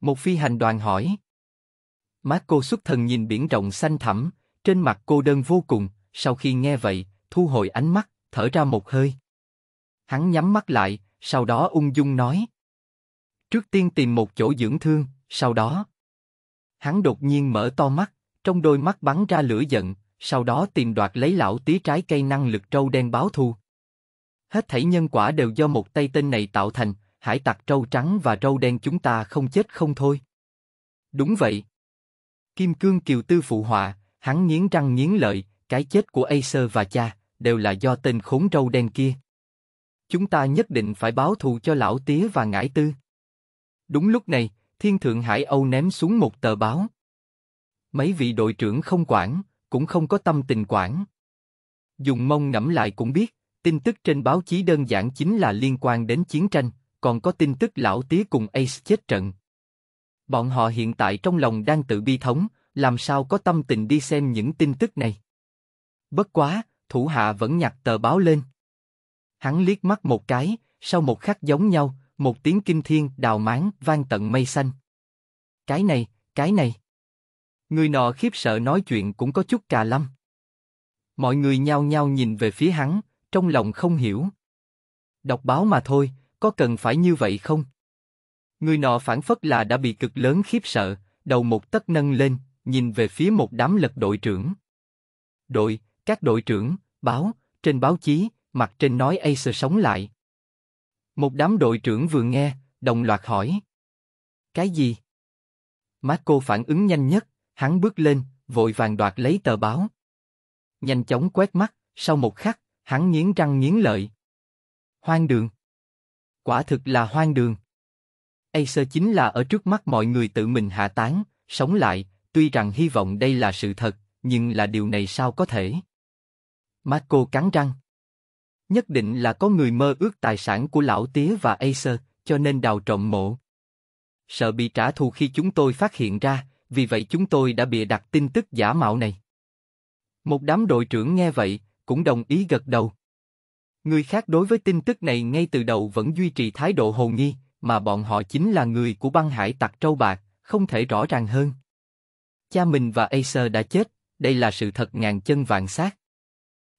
Một phi hành đoàn hỏi. Marco xuất thần nhìn biển rộng xanh thẳm, trên mặt cô đơn vô cùng, sau khi nghe vậy, thu hồi ánh mắt, thở ra một hơi. Hắn nhắm mắt lại, sau đó ung dung nói. Trước tiên tìm một chỗ dưỡng thương, sau đó. Hắn đột nhiên mở to mắt, trong đôi mắt bắn ra lửa giận, sau đó tìm đoạt lấy lão tí trái cây năng lực trâu đen báo thù. Hết thảy nhân quả đều do một tay tên này tạo thành, hải tặc trâu trắng và trâu đen chúng ta không chết không thôi. Đúng vậy. Kim Cương Kiều Tư phụ họa, hắn nghiến răng nghiến lợi, cái chết của Acer và cha, đều là do tên khốn trâu đen kia. Chúng ta nhất định phải báo thù cho lão tía và ngải tư. Đúng lúc này, Thiên Thượng Hải Âu ném xuống một tờ báo. Mấy vị đội trưởng không quản, cũng không có tâm tình quản. Dùng mông ngẫm lại cũng biết, tin tức trên báo chí đơn giản chính là liên quan đến chiến tranh, còn có tin tức lão tía cùng Ace chết trận. Bọn họ hiện tại trong lòng đang tự bi thống, làm sao có tâm tình đi xem những tin tức này. Bất quá, thủ hạ vẫn nhặt tờ báo lên. Hắn liếc mắt một cái, sau một khắc giống nhau, một tiếng kinh thiên đào máng vang tận mây xanh. Cái này, cái này. Người nọ khiếp sợ nói chuyện cũng có chút cà lâm. Mọi người nhao nhao nhìn về phía hắn, trong lòng không hiểu. Đọc báo mà thôi, có cần phải như vậy không? Người nọ phản phất là đã bị cực lớn khiếp sợ, đầu một tấc nâng lên, nhìn về phía một đám lật đội trưởng. Đội, các đội trưởng, báo, trên báo chí, mặt trên nói Acer sống lại. Một đám đội trưởng vừa nghe, đồng loạt hỏi. Cái gì? Marco phản ứng nhanh nhất, Hắn bước lên, vội vàng đoạt lấy tờ báo. Nhanh chóng quét mắt, sau một khắc, hắn nghiến răng nghiến lợi. Hoang đường. Quả thực là hoang đường. Acer chính là ở trước mắt mọi người tự mình hạ tán, sống lại, tuy rằng hy vọng đây là sự thật, nhưng là điều này sao có thể? Marco cắn răng. Nhất định là có người mơ ước tài sản của lão tía và Acer, cho nên đào trộm mộ. Sợ bị trả thù khi chúng tôi phát hiện ra, vì vậy chúng tôi đã bịa đặt tin tức giả mạo này. Một đám đội trưởng nghe vậy, cũng đồng ý gật đầu. Người khác đối với tin tức này ngay từ đầu vẫn duy trì thái độ hồ nghi, mà bọn họ chính là người của băng hải tặc trâu bạc, không thể rõ ràng hơn. Cha mình và Acer đã chết, đây là sự thật ngàn chân vạn xác.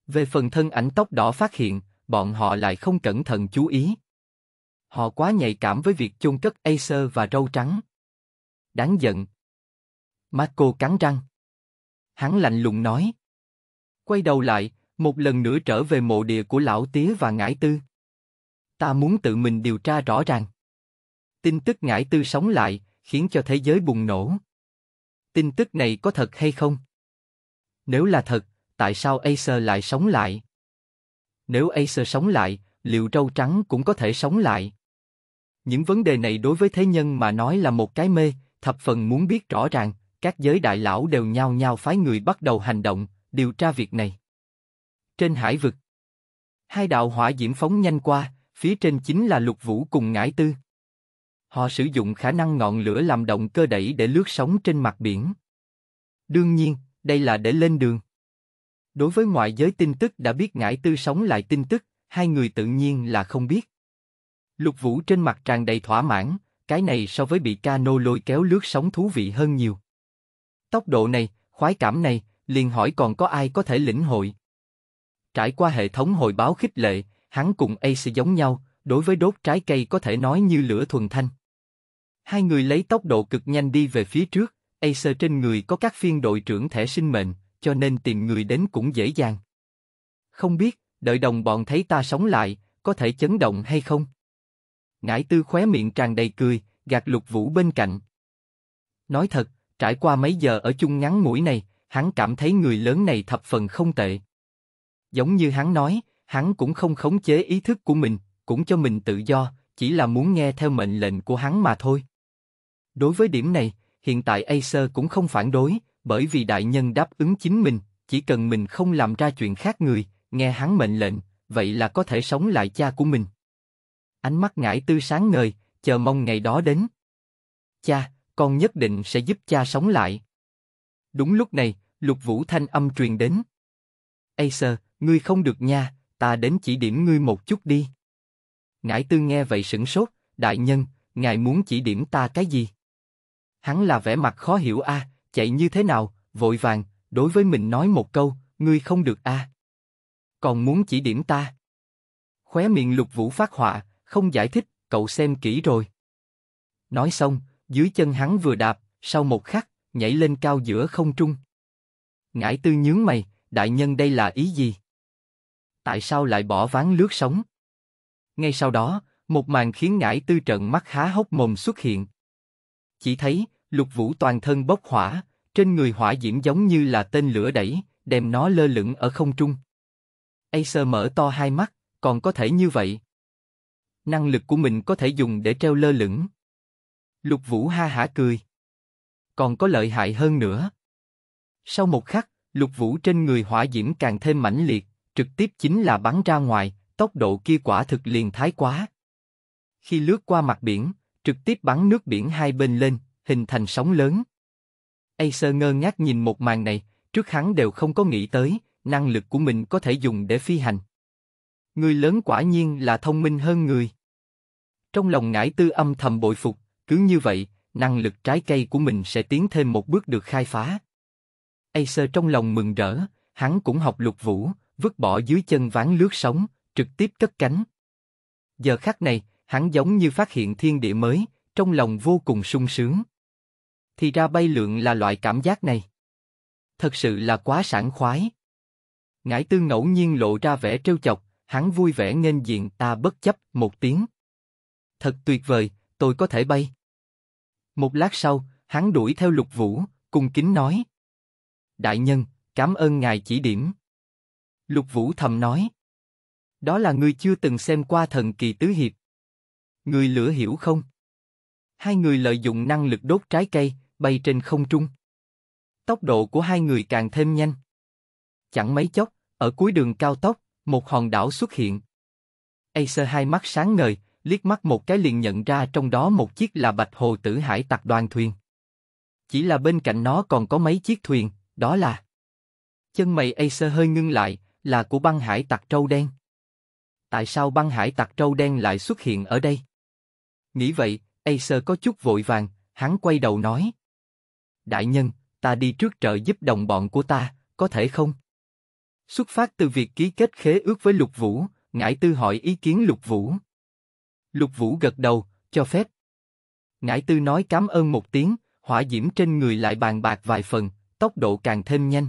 Về phần thân ảnh tóc đỏ phát hiện, bọn họ lại không cẩn thận chú ý. Họ quá nhạy cảm với việc chôn cất Acer và râu trắng. Đáng giận, Marco cắn răng. Hắn lạnh lùng nói. Quay đầu lại, một lần nữa trở về mộ địa của lão tía và ngải tư. Ta muốn tự mình điều tra rõ ràng. Tin tức ngải tư sống lại, khiến cho thế giới bùng nổ. Tin tức này có thật hay không? Nếu là thật, tại sao Acer lại sống lại? Nếu Acer sống lại, liệu râu trắng cũng có thể sống lại? Những vấn đề này đối với thế nhân mà nói là một cái mê, thập phần muốn biết rõ ràng, các giới đại lão đều nhao nhao phái người bắt đầu hành động, điều tra việc này. Trên hải vực, hai đạo hỏa diễm phóng nhanh qua, phía trên chính là lục vũ cùng ngải tư. Họ sử dụng khả năng ngọn lửa làm động cơ đẩy để lướt sóng trên mặt biển. Đương nhiên, đây là để lên đường. Đối với ngoại giới tin tức đã biết ngải tư sống lại tin tức, hai người tự nhiên là không biết. Lục vũ trên mặt tràn đầy thỏa mãn, cái này so với bị cano lôi kéo lướt sóng thú vị hơn nhiều. Tốc độ này, khoái cảm này, liền hỏi còn có ai có thể lĩnh hội. Trải qua hệ thống hồi báo khích lệ, hắn cùng Ace giống nhau, đối với đốt trái cây có thể nói như lửa thuần thanh. Hai người lấy tốc độ cực nhanh đi về phía trước, Acer trên người có các phiên đội trưởng thẻ sinh mệnh, cho nên tìm người đến cũng dễ dàng. Không biết, đợi đồng bọn thấy ta sống lại, có thể chấn động hay không? Ngải tư khóe miệng tràn đầy cười, gạt lục vũ bên cạnh. Nói thật, Trải qua mấy giờ ở chung ngắn ngủi này, hắn cảm thấy người lớn này thập phần không tệ. Giống như hắn nói, hắn cũng không khống chế ý thức của mình, cũng cho mình tự do, chỉ là muốn nghe theo mệnh lệnh của hắn mà thôi. Đối với điểm này, hiện tại Acer cũng không phản đối, bởi vì đại nhân đáp ứng chính mình, chỉ cần mình không làm ra chuyện khác người, nghe hắn mệnh lệnh, vậy là có thể sống lại cha của mình. Ánh mắt ngải tư sáng ngời, chờ mong ngày đó đến. Cha, con nhất định sẽ giúp cha sống lại. Đúng lúc này, Lục Vũ thanh âm truyền đến. Acer, ngươi không được nha, ta đến chỉ điểm ngươi một chút đi. Ngải tư nghe vậy sửng sốt, đại nhân, ngài muốn chỉ điểm ta cái gì? Hắn là vẻ mặt khó hiểu a, à, chạy như thế nào, vội vàng, đối với mình nói một câu, ngươi không được a. À. Còn muốn chỉ điểm ta? Khóe miệng lục vũ phát họa, không giải thích, cậu xem kỹ rồi. Nói xong, dưới chân hắn vừa đạp, sau một khắc, nhảy lên cao giữa không trung. Ngải tư nhướng mày, đại nhân đây là ý gì? Tại sao lại bỏ ván lướt sóng? Ngay sau đó, một màn khiến ngải tư trợn mắt há hốc mồm xuất hiện. Chỉ thấy, lục vũ toàn thân bốc hỏa, trên người hỏa diễm giống như là tên lửa đẩy, đem nó lơ lửng ở không trung. Acer mở to hai mắt, còn có thể như vậy. Năng lực của mình có thể dùng để treo lơ lửng. Lục Vũ ha hả cười. Còn có lợi hại hơn nữa. Sau một khắc, Lục Vũ trên người hỏa diễm càng thêm mãnh liệt, trực tiếp chính là bắn ra ngoài, tốc độ kia quả thực liền thái quá. Khi lướt qua mặt biển, trực tiếp bắn nước biển hai bên lên, hình thành sóng lớn. Acer ngơ ngác nhìn một màn này, trước hắn đều không có nghĩ tới, năng lực của mình có thể dùng để phi hành. Người lớn quả nhiên là thông minh hơn người. Trong lòng ngải tư âm thầm bội phục, cứ như vậy, năng lực trái cây của mình sẽ tiến thêm một bước được khai phá. Acer trong lòng mừng rỡ, hắn cũng học lục vũ, vứt bỏ dưới chân ván lướt sóng, trực tiếp cất cánh. Giờ khắc này, hắn giống như phát hiện thiên địa mới, trong lòng vô cùng sung sướng. Thì ra bay lượn là loại cảm giác này. Thật sự là quá sảng khoái. Ngải tư ngẫu nhiên lộ ra vẻ trêu chọc, hắn vui vẻ nghênh diện ta bất chấp một tiếng. Thật tuyệt vời, tôi có thể bay. Một lát sau, hắn đuổi theo lục vũ, cung kính nói. Đại nhân, cảm ơn ngài chỉ điểm. Lục vũ thầm nói. Đó là người chưa từng xem qua thần kỳ tứ hiệp. Người lửa hiểu không? Hai người lợi dụng năng lực đốt trái cây, bay trên không trung. Tốc độ của hai người càng thêm nhanh. Chẳng mấy chốc, ở cuối đường cao tốc, một hòn đảo xuất hiện. Acer hai mắt sáng ngời, liếc mắt một cái liền nhận ra trong đó một chiếc là Bạch Hồ Tử Hải tặc đoàn thuyền. Chỉ là bên cạnh nó còn có mấy chiếc thuyền, đó là... Chân mày Acer hơi ngưng lại, là của băng hải tặc trâu đen. Tại sao băng hải tặc trâu đen lại xuất hiện ở đây? Nghĩ vậy, Acer có chút vội vàng, hắn quay đầu nói. Đại nhân, ta đi trước trợ giúp đồng bọn của ta, có thể không? Xuất phát từ việc ký kết khế ước với Lục Vũ, Ngải Tư hỏi ý kiến Lục Vũ. Lục Vũ gật đầu, cho phép. Ngải Tư nói cảm ơn một tiếng, hỏa diễm trên người lại bàn bạc vài phần, tốc độ càng thêm nhanh.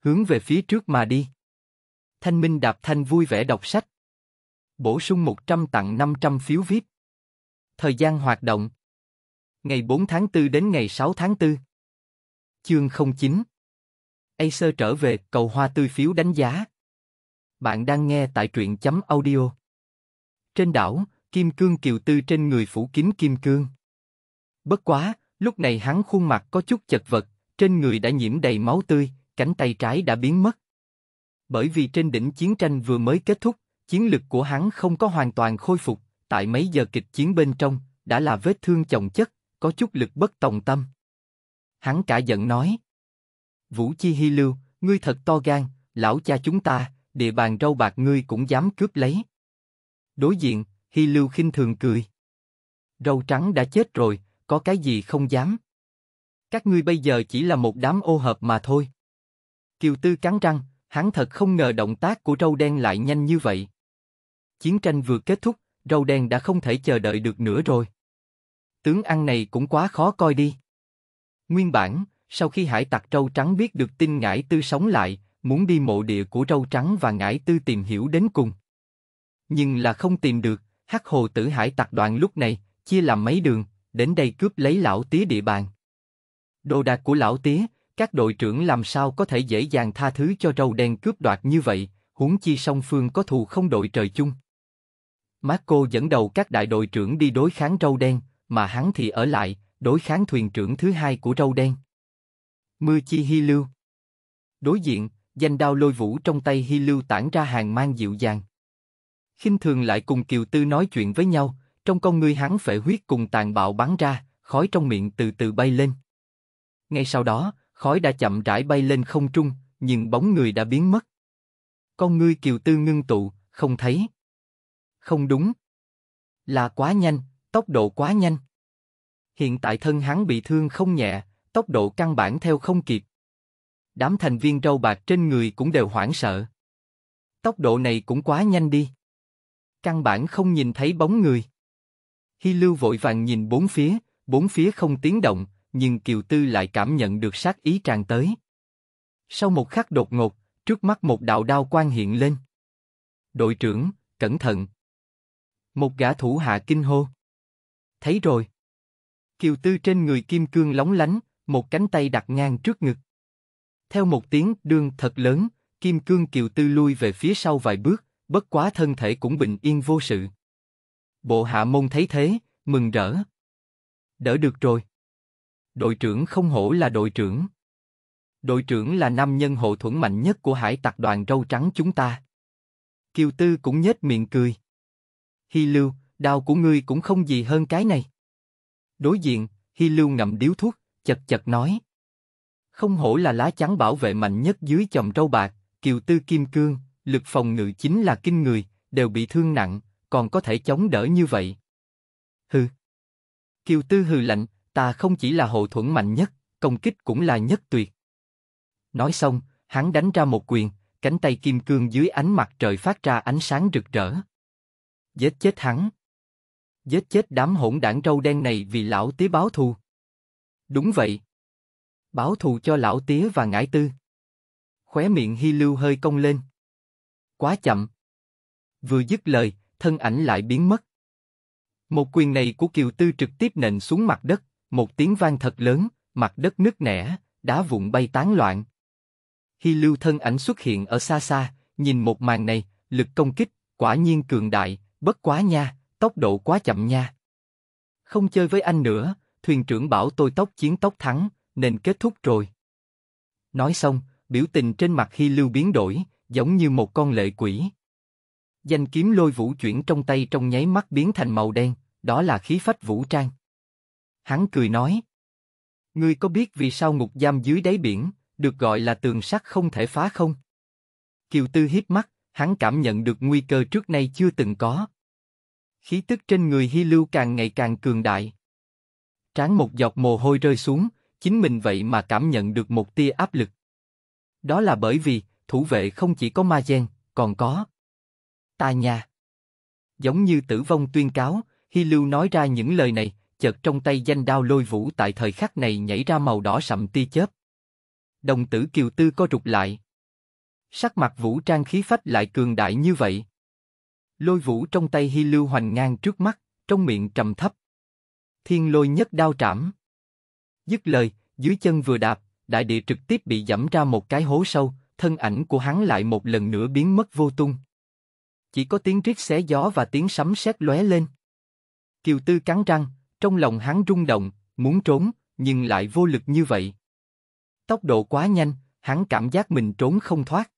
Hướng về phía trước mà đi. Thanh Minh đạp thanh vui vẻ đọc sách. Bổ sung 100 tặng 500 phiếu viết. Thời gian hoạt động. Ngày 4 tháng 4 đến ngày 6 tháng 4. Chương 09 Acer trở về, cầu hoa tươi phiếu đánh giá. Bạn đang nghe tại truyện chấm audio. Trên đảo, kim cương kiều tư trên người phủ kín kim cương. Bất quá, lúc này hắn khuôn mặt có chút chật vật, trên người đã nhiễm đầy máu tươi, cánh tay trái đã biến mất. Bởi vì trên đỉnh chiến tranh vừa mới kết thúc, chiến lực của hắn không có hoàn toàn khôi phục, tại mấy giờ kịch chiến bên trong, đã là vết thương chồng chất, có chút lực bất tòng tâm. Hắn cả giận nói. Vũ Chi Hy Lưu, ngươi thật to gan, lão cha chúng ta, địa bàn râu bạc ngươi cũng dám cướp lấy. Đối diện, Hi Lưu khinh thường cười. Râu trắng đã chết rồi, có cái gì không dám? Các ngươi bây giờ chỉ là một đám ô hợp mà thôi. Kiều Tư cắn răng, hắn thật không ngờ động tác của râu đen lại nhanh như vậy. Chiến tranh vừa kết thúc, râu đen đã không thể chờ đợi được nữa rồi. Tướng ăn này cũng quá khó coi đi. Nguyên bản, sau khi hải tặc râu trắng biết được tin ngải tư sống lại, muốn đi mộ địa của râu trắng và ngải tư tìm hiểu đến cùng. Nhưng là không tìm được, Hắc Hồ Tử Hải tập đoàn lúc này chia làm mấy đường, đến đây cướp lấy lão tía địa bàn. Đồ đạc của lão tía, các đội trưởng làm sao có thể dễ dàng tha thứ cho râu đen cướp đoạt như vậy, huống chi song phương có thù không đội trời chung. Marco dẫn đầu các đại đội trưởng đi đối kháng râu đen, mà hắn thì ở lại, đối kháng thuyền trưởng thứ hai của râu đen. Mưa chi hy lưu. Đối diện, danh đao lôi vũ trong tay hy lưu tản ra hàng mang dịu dàng khinh thường lại cùng Kiều Tư nói chuyện với nhau, trong con ngươi hắn phệ huyết cùng tàn bạo bắn ra, khói trong miệng từ từ bay lên. Ngay sau đó, khói đã chậm rãi bay lên không trung, nhưng bóng người đã biến mất. Con ngươi Kiều Tư ngưng tụ, không thấy. Không đúng. Là quá nhanh, tốc độ quá nhanh. Hiện tại thân hắn bị thương không nhẹ, tốc độ căn bản theo không kịp. Đám thành viên râu bạc trên người cũng đều hoảng sợ. Tốc độ này cũng quá nhanh đi. Căn bản không nhìn thấy bóng người. Hy Lưu vội vàng nhìn bốn phía, bốn phía không tiếng động, nhưng Kiều Tư lại cảm nhận được sát ý tràn tới. Sau một khắc đột ngột, trước mắt một đạo đao quang hiện lên. Đội trưởng, cẩn thận. Một gã thủ hạ kinh hô. Thấy rồi. Kiều Tư trên người kim cương lóng lánh, một cánh tay đặt ngang trước ngực. Theo một tiếng đương thật lớn, kim cương Kiều Tư lui về phía sau vài bước, bất quá thân thể cũng bình yên vô sự. Bộ hạ môn thấy thế, mừng rỡ. Đỡ được rồi. Đội trưởng không hổ là đội trưởng. Đội trưởng là nam nhân hộ thuẫn mạnh nhất của hải tặc đoàn râu trắng chúng ta. Kiều Tư cũng nhếch miệng cười. Hi Lưu, đau của ngươi cũng không gì hơn cái này. Đối diện, Hi Lưu ngậm điếu thuốc, chật chật nói. Không hổ là lá chắn bảo vệ mạnh nhất dưới chồng râu bạc, Kiều Tư Kim Cương, lực phòng ngự chính là kinh người, đều bị thương nặng, còn có thể chống đỡ như vậy. Hừ. Kiều Tư hừ lạnh, ta không chỉ là hộ thuẫn mạnh nhất, công kích cũng là nhất tuyệt. Nói xong, hắn đánh ra một quyền, cánh tay kim cương dưới ánh mặt trời phát ra ánh sáng rực rỡ. Giết chết hắn. Giết chết đám hỗn đảng trâu đen này vì lão tía báo thù. Đúng vậy. Báo thù cho lão tía và ngải tư. Khóe miệng hy Lưu hơi cong lên quá chậm. Vừa dứt lời, thân ảnh lại biến mất. Một quyền này của Kiều Tư trực tiếp nện xuống mặt đất, một tiếng vang thật lớn, mặt đất nứt nẻ, đá vụn bay tán loạn. Hy lưu thân ảnh xuất hiện ở xa xa, nhìn một màn này, lực công kích, quả nhiên cường đại, bất quá nha, tốc độ quá chậm nha. Không chơi với anh nữa, thuyền trưởng bảo tôi tốc chiến tốc thắng, nên kết thúc rồi. Nói xong, biểu tình trên mặt Hy lưu biến đổi, giống như một con lệ quỷ. Danh kiếm lôi vũ chuyển trong tay trong nháy mắt biến thành màu đen, đó là khí phách vũ trang. Hắn cười nói. Ngươi có biết vì sao ngục giam dưới đáy biển, được gọi là tường sắt không thể phá không? Kiều Tư hiếp mắt, hắn cảm nhận được nguy cơ trước nay chưa từng có. Khí tức trên người Hy Lưu càng ngày càng cường đại. Trán một giọt mồ hôi rơi xuống, chính mình vậy mà cảm nhận được một tia áp lực. Đó là bởi vì, thủ vệ không chỉ có ma gen, còn có ta nhà. Giống như tử vong tuyên cáo, Hy Lưu nói ra những lời này, chợt trong tay danh đao lôi vũ tại thời khắc này nhảy ra màu đỏ sậm tia chớp. Đồng tử Kiều Tư co rụt lại. Sắc mặt vũ trang khí phách lại cường đại như vậy. Lôi vũ trong tay Hy Lưu hoành ngang trước mắt, trong miệng trầm thấp. Thiên lôi nhất đao trảm. Dứt lời, dưới chân vừa đạp, đại địa trực tiếp bị dẫm ra một cái hố sâu, thân ảnh của hắn lại một lần nữa biến mất vô tung. Chỉ có tiếng rít xé gió và tiếng sấm sét lóe lên. Kiều Tư cắn răng, trong lòng hắn rung động, muốn trốn, nhưng lại vô lực như vậy. Tốc độ quá nhanh, hắn cảm giác mình trốn không thoát.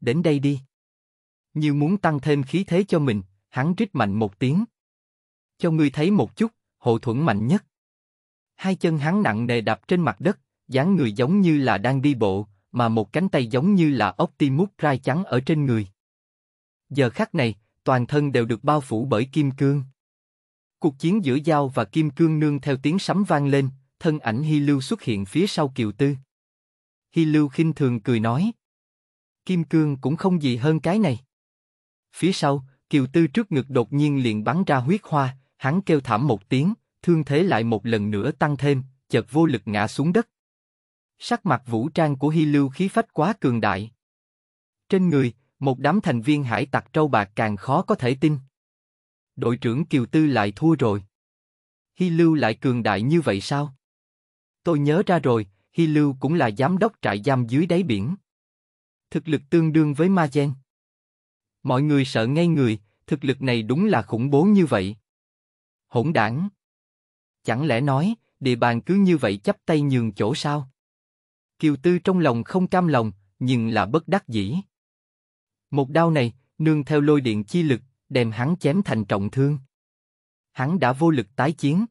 Đến đây đi. Như muốn tăng thêm khí thế cho mình, hắn rít mạnh một tiếng. Cho ngươi thấy một chút, hộ thuẫn mạnh nhất. Hai chân hắn nặng nề đạp trên mặt đất, dáng người giống như là đang đi bộ, mà một cánh tay giống như là Optimus Prime trắng ở trên người. Giờ khắc này, toàn thân đều được bao phủ bởi kim cương. Cuộc chiến giữa dao và kim cương nương theo tiếng sấm vang lên, thân ảnh Hy Lưu xuất hiện phía sau Kiều Tư. Hy Lưu khinh thường cười nói. Kim cương cũng không gì hơn cái này. Phía sau, Kiều Tư trước ngực đột nhiên liền bắn ra huyết hoa, hắn kêu thảm một tiếng, thương thế lại một lần nữa tăng thêm, chợt vô lực ngã xuống đất. Sắc mặt vũ trang của Hy Lưu khí phách quá cường đại. Trên người, một đám thành viên hải tặc trâu bạc càng khó có thể tin. Đội trưởng Kiều Tư lại thua rồi. Hy Lưu lại cường đại như vậy sao? Tôi nhớ ra rồi, Hy Lưu cũng là giám đốc trại giam dưới đáy biển. Thực lực tương đương với Ma Gen. Mọi người sợ ngay người, thực lực này đúng là khủng bố như vậy. Hỗn đảng. Chẳng lẽ nói, địa bàn cứ như vậy chấp tay nhường chỗ sao? Kiều Tư trong lòng không cam lòng, nhưng là bất đắc dĩ. Một đao này, nương theo lôi điện chi lực, đem hắn chém thành trọng thương. Hắn đã vô lực tái chiến.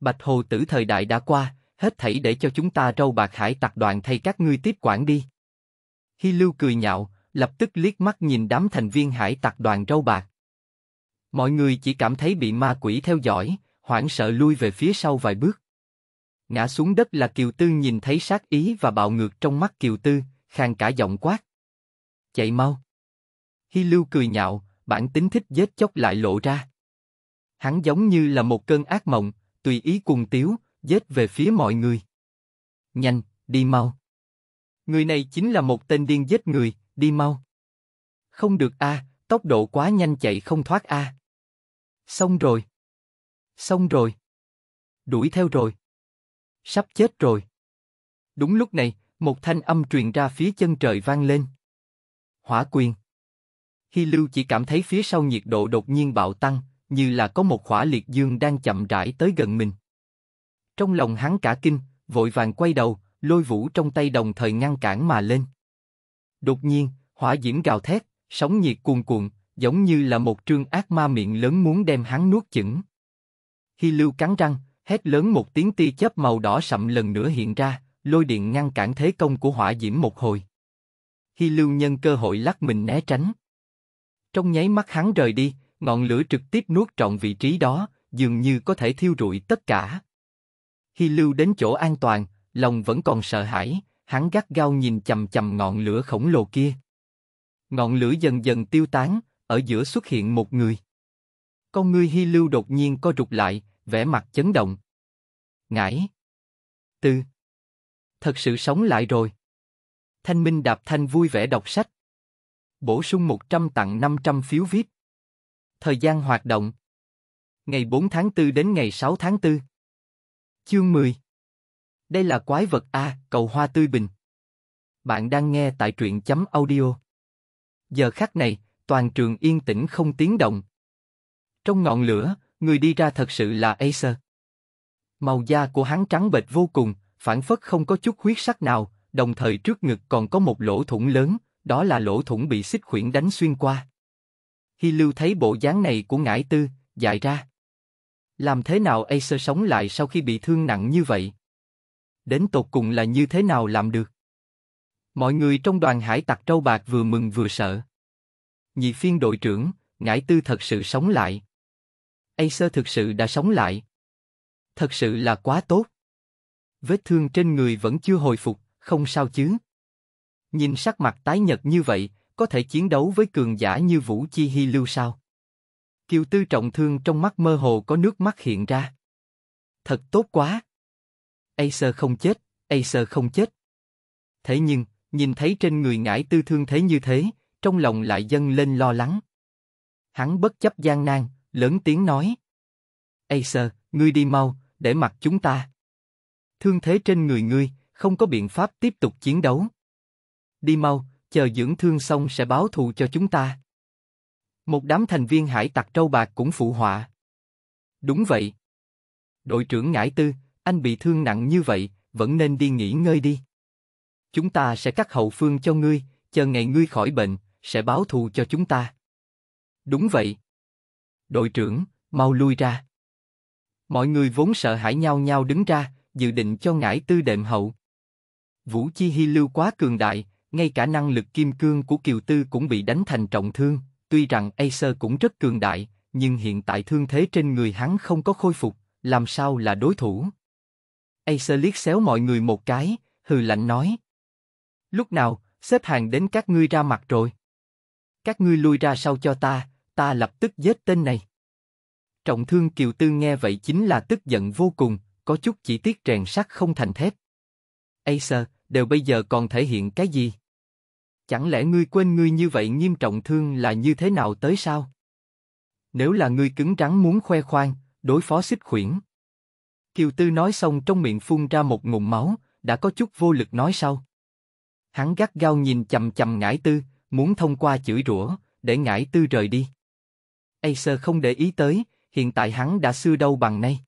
Bạch Hồ Tử thời đại đã qua, hết thảy để cho chúng ta râu bạc hải tặc đoàn thay các ngươi tiếp quản đi. Hi Lưu cười nhạo, lập tức liếc mắt nhìn đám thành viên hải tặc đoàn râu bạc. Mọi người chỉ cảm thấy bị ma quỷ theo dõi, hoảng sợ lui về phía sau vài bước. Ngã xuống đất là Kiều Tư nhìn thấy sát ý và bạo ngược trong mắt Kiều Tư, khàn cả giọng quát. Chạy mau. Hi Lưu cười nhạo, bản tính thích giết chóc lại lộ ra. Hắn giống như là một cơn ác mộng, tùy ý cuồng tiếu, giết về phía mọi người. Nhanh, đi mau. Người này chính là một tên điên giết người, đi mau. Không được a, à, tốc độ quá nhanh chạy không thoát a. À. Xong rồi. Xong rồi. Đuổi theo rồi sắp chết rồi. Đúng lúc này, một thanh âm truyền ra phía chân trời vang lên. Hỏa quyền. Hy Lưu chỉ cảm thấy phía sau nhiệt độ đột nhiên bạo tăng, như là có một hỏa liệt dương đang chậm rãi tới gần mình. Trong lòng hắn cả kinh, vội vàng quay đầu, lôi vũ trong tay đồng thời ngăn cản mà lên. Đột nhiên, hỏa diễm gào thét, sóng nhiệt cuồn cuộn, giống như là một trương ác ma miệng lớn muốn đem hắn nuốt chửng. Hy Lưu cắn răng, hét lớn một tiếng tia chớp màu đỏ sậm lần nữa hiện ra, lôi điện ngăn cản thế công của hỏa diễm một hồi. Hy lưu nhân cơ hội lắc mình né tránh. Trong nháy mắt hắn rời đi, ngọn lửa trực tiếp nuốt trọn vị trí đó, dường như có thể thiêu rụi tất cả. Hy lưu đến chỗ an toàn, lòng vẫn còn sợ hãi, hắn gắt gao nhìn chầm chầm ngọn lửa khổng lồ kia. Ngọn lửa dần dần tiêu tán, ở giữa xuất hiện một người. Con ngươi Hy lưu đột nhiên co rụt lại, vẻ mặt chấn động. Ngải. tư Thật sự sống lại rồi. Thanh Minh Đạp Thanh vui vẻ đọc sách. Bổ sung 100 tặng 500 phiếu VIP. Thời gian hoạt động. Ngày 4 tháng 4 đến ngày 6 tháng 4. Chương 10. Đây là quái vật A, cầu hoa tươi bình. Bạn đang nghe tại truyện chấm audio. Giờ khắc này, toàn trường yên tĩnh không tiếng động. Trong ngọn lửa, người đi ra thật sự là Acer. Màu da của hắn trắng bệch vô cùng, phản phất không có chút huyết sắc nào, đồng thời trước ngực còn có một lỗ thủng lớn, đó là lỗ thủng bị xích khuyển đánh xuyên qua. Hi Lưu thấy bộ dáng này của ngải tư, dại ra. Làm thế nào Acer sống lại sau khi bị thương nặng như vậy? Đến tột cùng là như thế nào làm được? Mọi người trong đoàn hải tặc trâu bạc vừa mừng vừa sợ. Nhị phiên đội trưởng, ngải tư thật sự sống lại. Acer thực sự đã sống lại. Thật sự là quá tốt. Vết thương trên người vẫn chưa hồi phục, không sao chứ. Nhìn sắc mặt tái nhật như vậy, có thể chiến đấu với cường giả như Vũ Chi Hy Lưu sao? Kiều Tư trọng thương trong mắt mơ hồ có nước mắt hiện ra. Thật tốt quá. Acer không chết, Acer không chết. Thế nhưng, nhìn thấy trên người ngải tư thương thế như thế, trong lòng lại dâng lên lo lắng. Hắn bất chấp gian nan, lớn tiếng nói. Acer, ngươi đi mau, để mặc chúng ta. Thương thế trên người ngươi, không có biện pháp tiếp tục chiến đấu. Đi mau, chờ dưỡng thương xong sẽ báo thù cho chúng ta. Một đám thành viên hải tặc trâu bạc cũng phụ họa. Đúng vậy. Đội trưởng Ngải Tư, anh bị thương nặng như vậy, vẫn nên đi nghỉ ngơi đi. Chúng ta sẽ cắt hậu phương cho ngươi, chờ ngày ngươi khỏi bệnh, sẽ báo thù cho chúng ta. Đúng vậy đội trưởng, mau lui ra. Mọi người vốn sợ hãi nhau nhau đứng ra, dự định cho ngải tư đệm hậu. Vũ Chi Hy lưu quá cường đại, ngay cả năng lực kim cương của Kiều Tư cũng bị đánh thành trọng thương, tuy rằng Acer cũng rất cường đại, nhưng hiện tại thương thế trên người hắn không có khôi phục, làm sao là đối thủ. Acer liếc xéo mọi người một cái, hừ lạnh nói. Lúc nào, xếp hàng đến các ngươi ra mặt rồi. Các ngươi lui ra sau cho ta, ta lập tức giết tên này. Trọng thương Kiều Tư nghe vậy chính là tức giận vô cùng, có chút chỉ tiết rèn sắt không thành thép. Acer, đều bây giờ còn thể hiện cái gì? Chẳng lẽ ngươi quên ngươi như vậy nghiêm trọng thương là như thế nào tới sao? Nếu là ngươi cứng rắn muốn khoe khoang, đối phó xích khuyển. Kiều Tư nói xong trong miệng phun ra một ngụm máu, đã có chút vô lực nói sau. Hắn gắt gao nhìn chầm chầm ngải tư, muốn thông qua chửi rủa để ngải tư rời đi. Acer không để ý tới, hiện tại hắn đã xưa đâu bằng nay.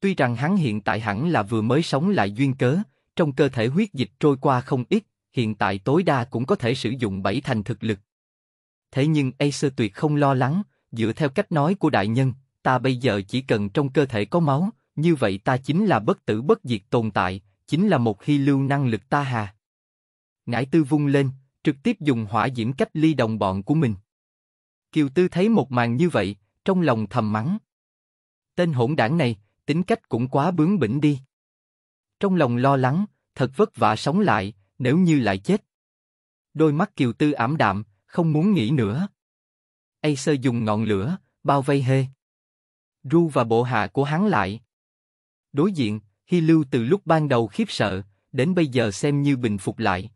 Tuy rằng hắn hiện tại hẳn là vừa mới sống lại duyên cớ, trong cơ thể huyết dịch trôi qua không ít, hiện tại tối đa cũng có thể sử dụng bảy thành thực lực. Thế nhưng Acer tuyệt không lo lắng, dựa theo cách nói của đại nhân, ta bây giờ chỉ cần trong cơ thể có máu, như vậy ta chính là bất tử bất diệt tồn tại, chính là một hy lưu năng lực ta hà. Ngải tư vung lên, trực tiếp dùng hỏa diễm cách ly đồng bọn của mình. Kiều Tư thấy một màn như vậy, trong lòng thầm mắng. Tên hỗn đảng này, tính cách cũng quá bướng bỉnh đi. Trong lòng lo lắng, thật vất vả sống lại, nếu như lại chết. Đôi mắt Kiều Tư ảm đạm, không muốn nghĩ nữa. Acer dùng ngọn lửa, bao vây hê. Ru và bộ hạ của hắn lại. Đối diện, Hy Lưu từ lúc ban đầu khiếp sợ, đến bây giờ xem như bình phục lại.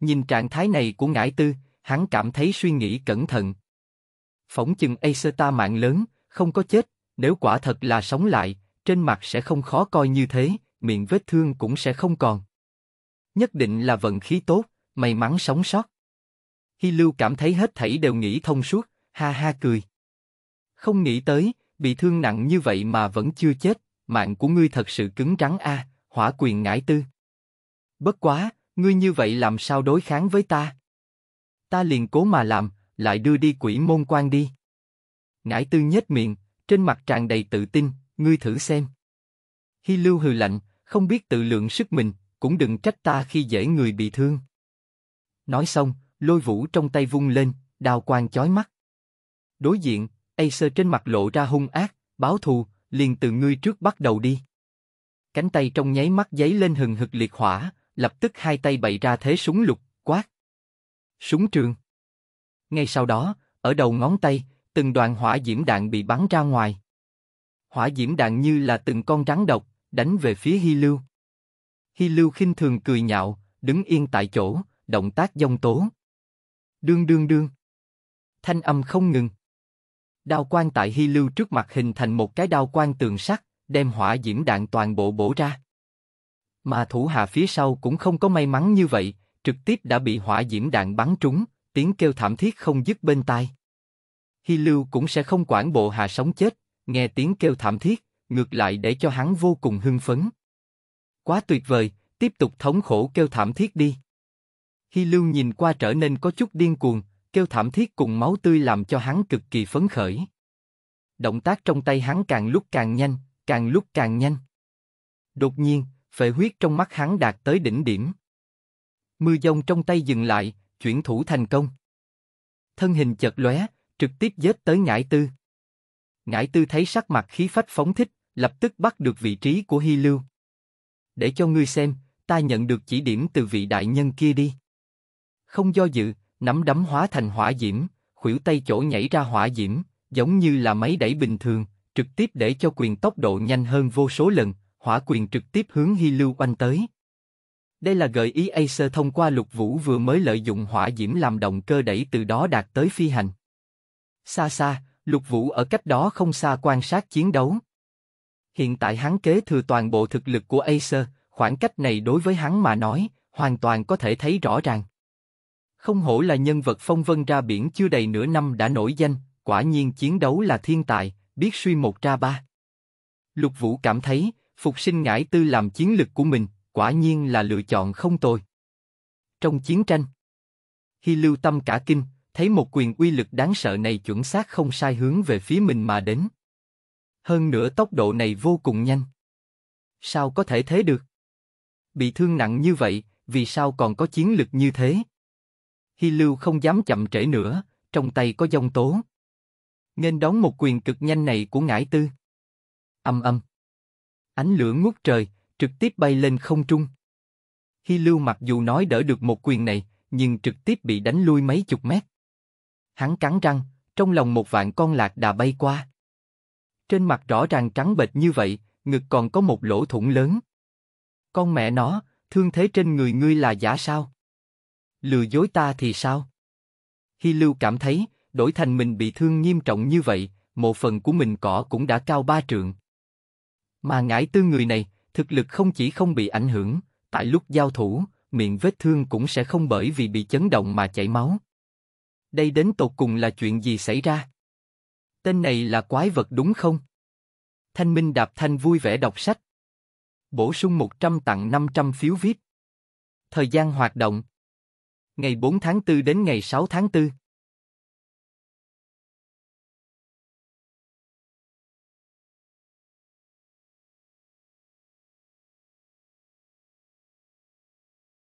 Nhìn trạng thái này của ngải tư, hắn cảm thấy suy nghĩ cẩn thận, phỏng chừng Acer ta mạng lớn, không có chết, nếu quả thật là sống lại, trên mặt sẽ không khó coi như thế, miệng vết thương cũng sẽ không còn. Nhất định là vận khí tốt, may mắn sống sót. Hy Lưu cảm thấy hết thảy đều nghĩ thông suốt, ha ha cười. Không nghĩ tới, bị thương nặng như vậy mà vẫn chưa chết, mạng của ngươi thật sự cứng rắn a, à, hỏa quyền ngải tư. Bất quá, ngươi như vậy làm sao đối kháng với ta? Ta liền cố mà làm, lại đưa đi quỷ môn quan đi. Ngải tư nhếch miệng, trên mặt tràn đầy tự tin, ngươi thử xem. Hi lưu hừ lạnh, không biết tự lượng sức mình, cũng đừng trách ta khi dễ người bị thương. Nói xong, lôi vũ trong tay vung lên, đào quang chói mắt. Đối diện, Acer trên mặt lộ ra hung ác, báo thù, liền từ ngươi trước bắt đầu đi. Cánh tay trong nháy mắt giấy lên hừng hực liệt hỏa, lập tức hai tay bậy ra thế súng lục, quát. Súng trường. Ngay sau đó, ở đầu ngón tay, từng đoàn hỏa diễm đạn bị bắn ra ngoài. Hỏa diễm đạn như là từng con rắn độc, đánh về phía Hi Lưu. Hi Lưu khinh thường cười nhạo, đứng yên tại chỗ, động tác dông tố. Đương đương đương. Thanh âm không ngừng. Đao quang tại Hi Lưu trước mặt hình thành một cái đao quang tường sắt, đem hỏa diễm đạn toàn bộ bổ ra. Mà thủ hạ phía sau cũng không có may mắn như vậy, trực tiếp đã bị hỏa diễm đạn bắn trúng, tiếng kêu thảm thiết không dứt bên tai. Hy Lưu cũng sẽ không quản bộ hạ sống chết, nghe tiếng kêu thảm thiết, ngược lại để cho hắn vô cùng hưng phấn. Quá tuyệt vời, tiếp tục thống khổ kêu thảm thiết đi. Hy Lưu nhìn qua trở nên có chút điên cuồng, kêu thảm thiết cùng máu tươi làm cho hắn cực kỳ phấn khởi. Động tác trong tay hắn càng lúc càng nhanh, càng lúc càng nhanh. Đột nhiên, phệ huyết trong mắt hắn đạt tới đỉnh điểm. Mưa dông trong tay dừng lại, chuyển thủ thành công. Thân hình chợt lóe, trực tiếp giết tới Ngải Tư. Ngải Tư thấy sắc mặt khí phách phóng thích, lập tức bắt được vị trí của Hy Lưu. Để cho ngươi xem, ta nhận được chỉ điểm từ vị đại nhân kia đi. Không do dự, nắm đấm hóa thành hỏa diễm, khuỷu tay chỗ nhảy ra hỏa diễm, giống như là máy đẩy bình thường, trực tiếp để cho quyền tốc độ nhanh hơn vô số lần, hỏa quyền trực tiếp hướng Hy Lưu quanh tới. Đây là gợi ý Acer thông qua lục vũ vừa mới lợi dụng hỏa diễm làm động cơ đẩy từ đó đạt tới phi hành. Xa xa, lục vũ ở cách đó không xa quan sát chiến đấu. Hiện tại hắn kế thừa toàn bộ thực lực của Acer, khoảng cách này đối với hắn mà nói, hoàn toàn có thể thấy rõ ràng. Không hổ là nhân vật phong vân ra biển chưa đầy nửa năm đã nổi danh, quả nhiên chiến đấu là thiên tài, biết suy một ra ba. Lục Vũ cảm thấy, phục sinh ngải tư làm chiến lực của mình, quả nhiên là lựa chọn không tồi. Trong chiến tranh, Hy lưu tâm cả kinh, thấy một quyền uy lực đáng sợ này chuẩn xác không sai hướng về phía mình mà đến. Hơn nữa tốc độ này vô cùng nhanh. Sao có thể thế được? Bị thương nặng như vậy, vì sao còn có chiến lực như thế? Hy lưu không dám chậm trễ nữa, trong tay có dông tố. Nên đón một quyền cực nhanh này của ngải tư. Âm âm. Ánh lửa ngút trời, trực tiếp bay lên không trung. Hy Lưu mặc dù nói đỡ được một quyền này, nhưng trực tiếp bị đánh lui mấy chục mét. Hắn cắn răng, trong lòng một vạn con lạc đà bay qua. Trên mặt rõ ràng trắng bệch như vậy, ngực còn có một lỗ thủng lớn. Con mẹ nó, thương thế trên người ngươi là giả sao? Lừa dối ta thì sao? Hy Lưu cảm thấy, đổi thành mình bị thương nghiêm trọng như vậy, một phần của mình cỏ cũng đã cao ba trượng. Mà ngải tư người này, thực lực không chỉ không bị ảnh hưởng, tại lúc giao thủ, miệng vết thương cũng sẽ không bởi vì bị chấn động mà chảy máu. Đây đến tột cùng là chuyện gì xảy ra? Tên này là quái vật đúng không? Thanh Minh Đạp Thanh vui vẻ đọc sách. Bổ sung 100 tặng 500 phiếu VIP. Thời gian hoạt động Ngày 4 tháng 4 đến ngày 6 tháng 4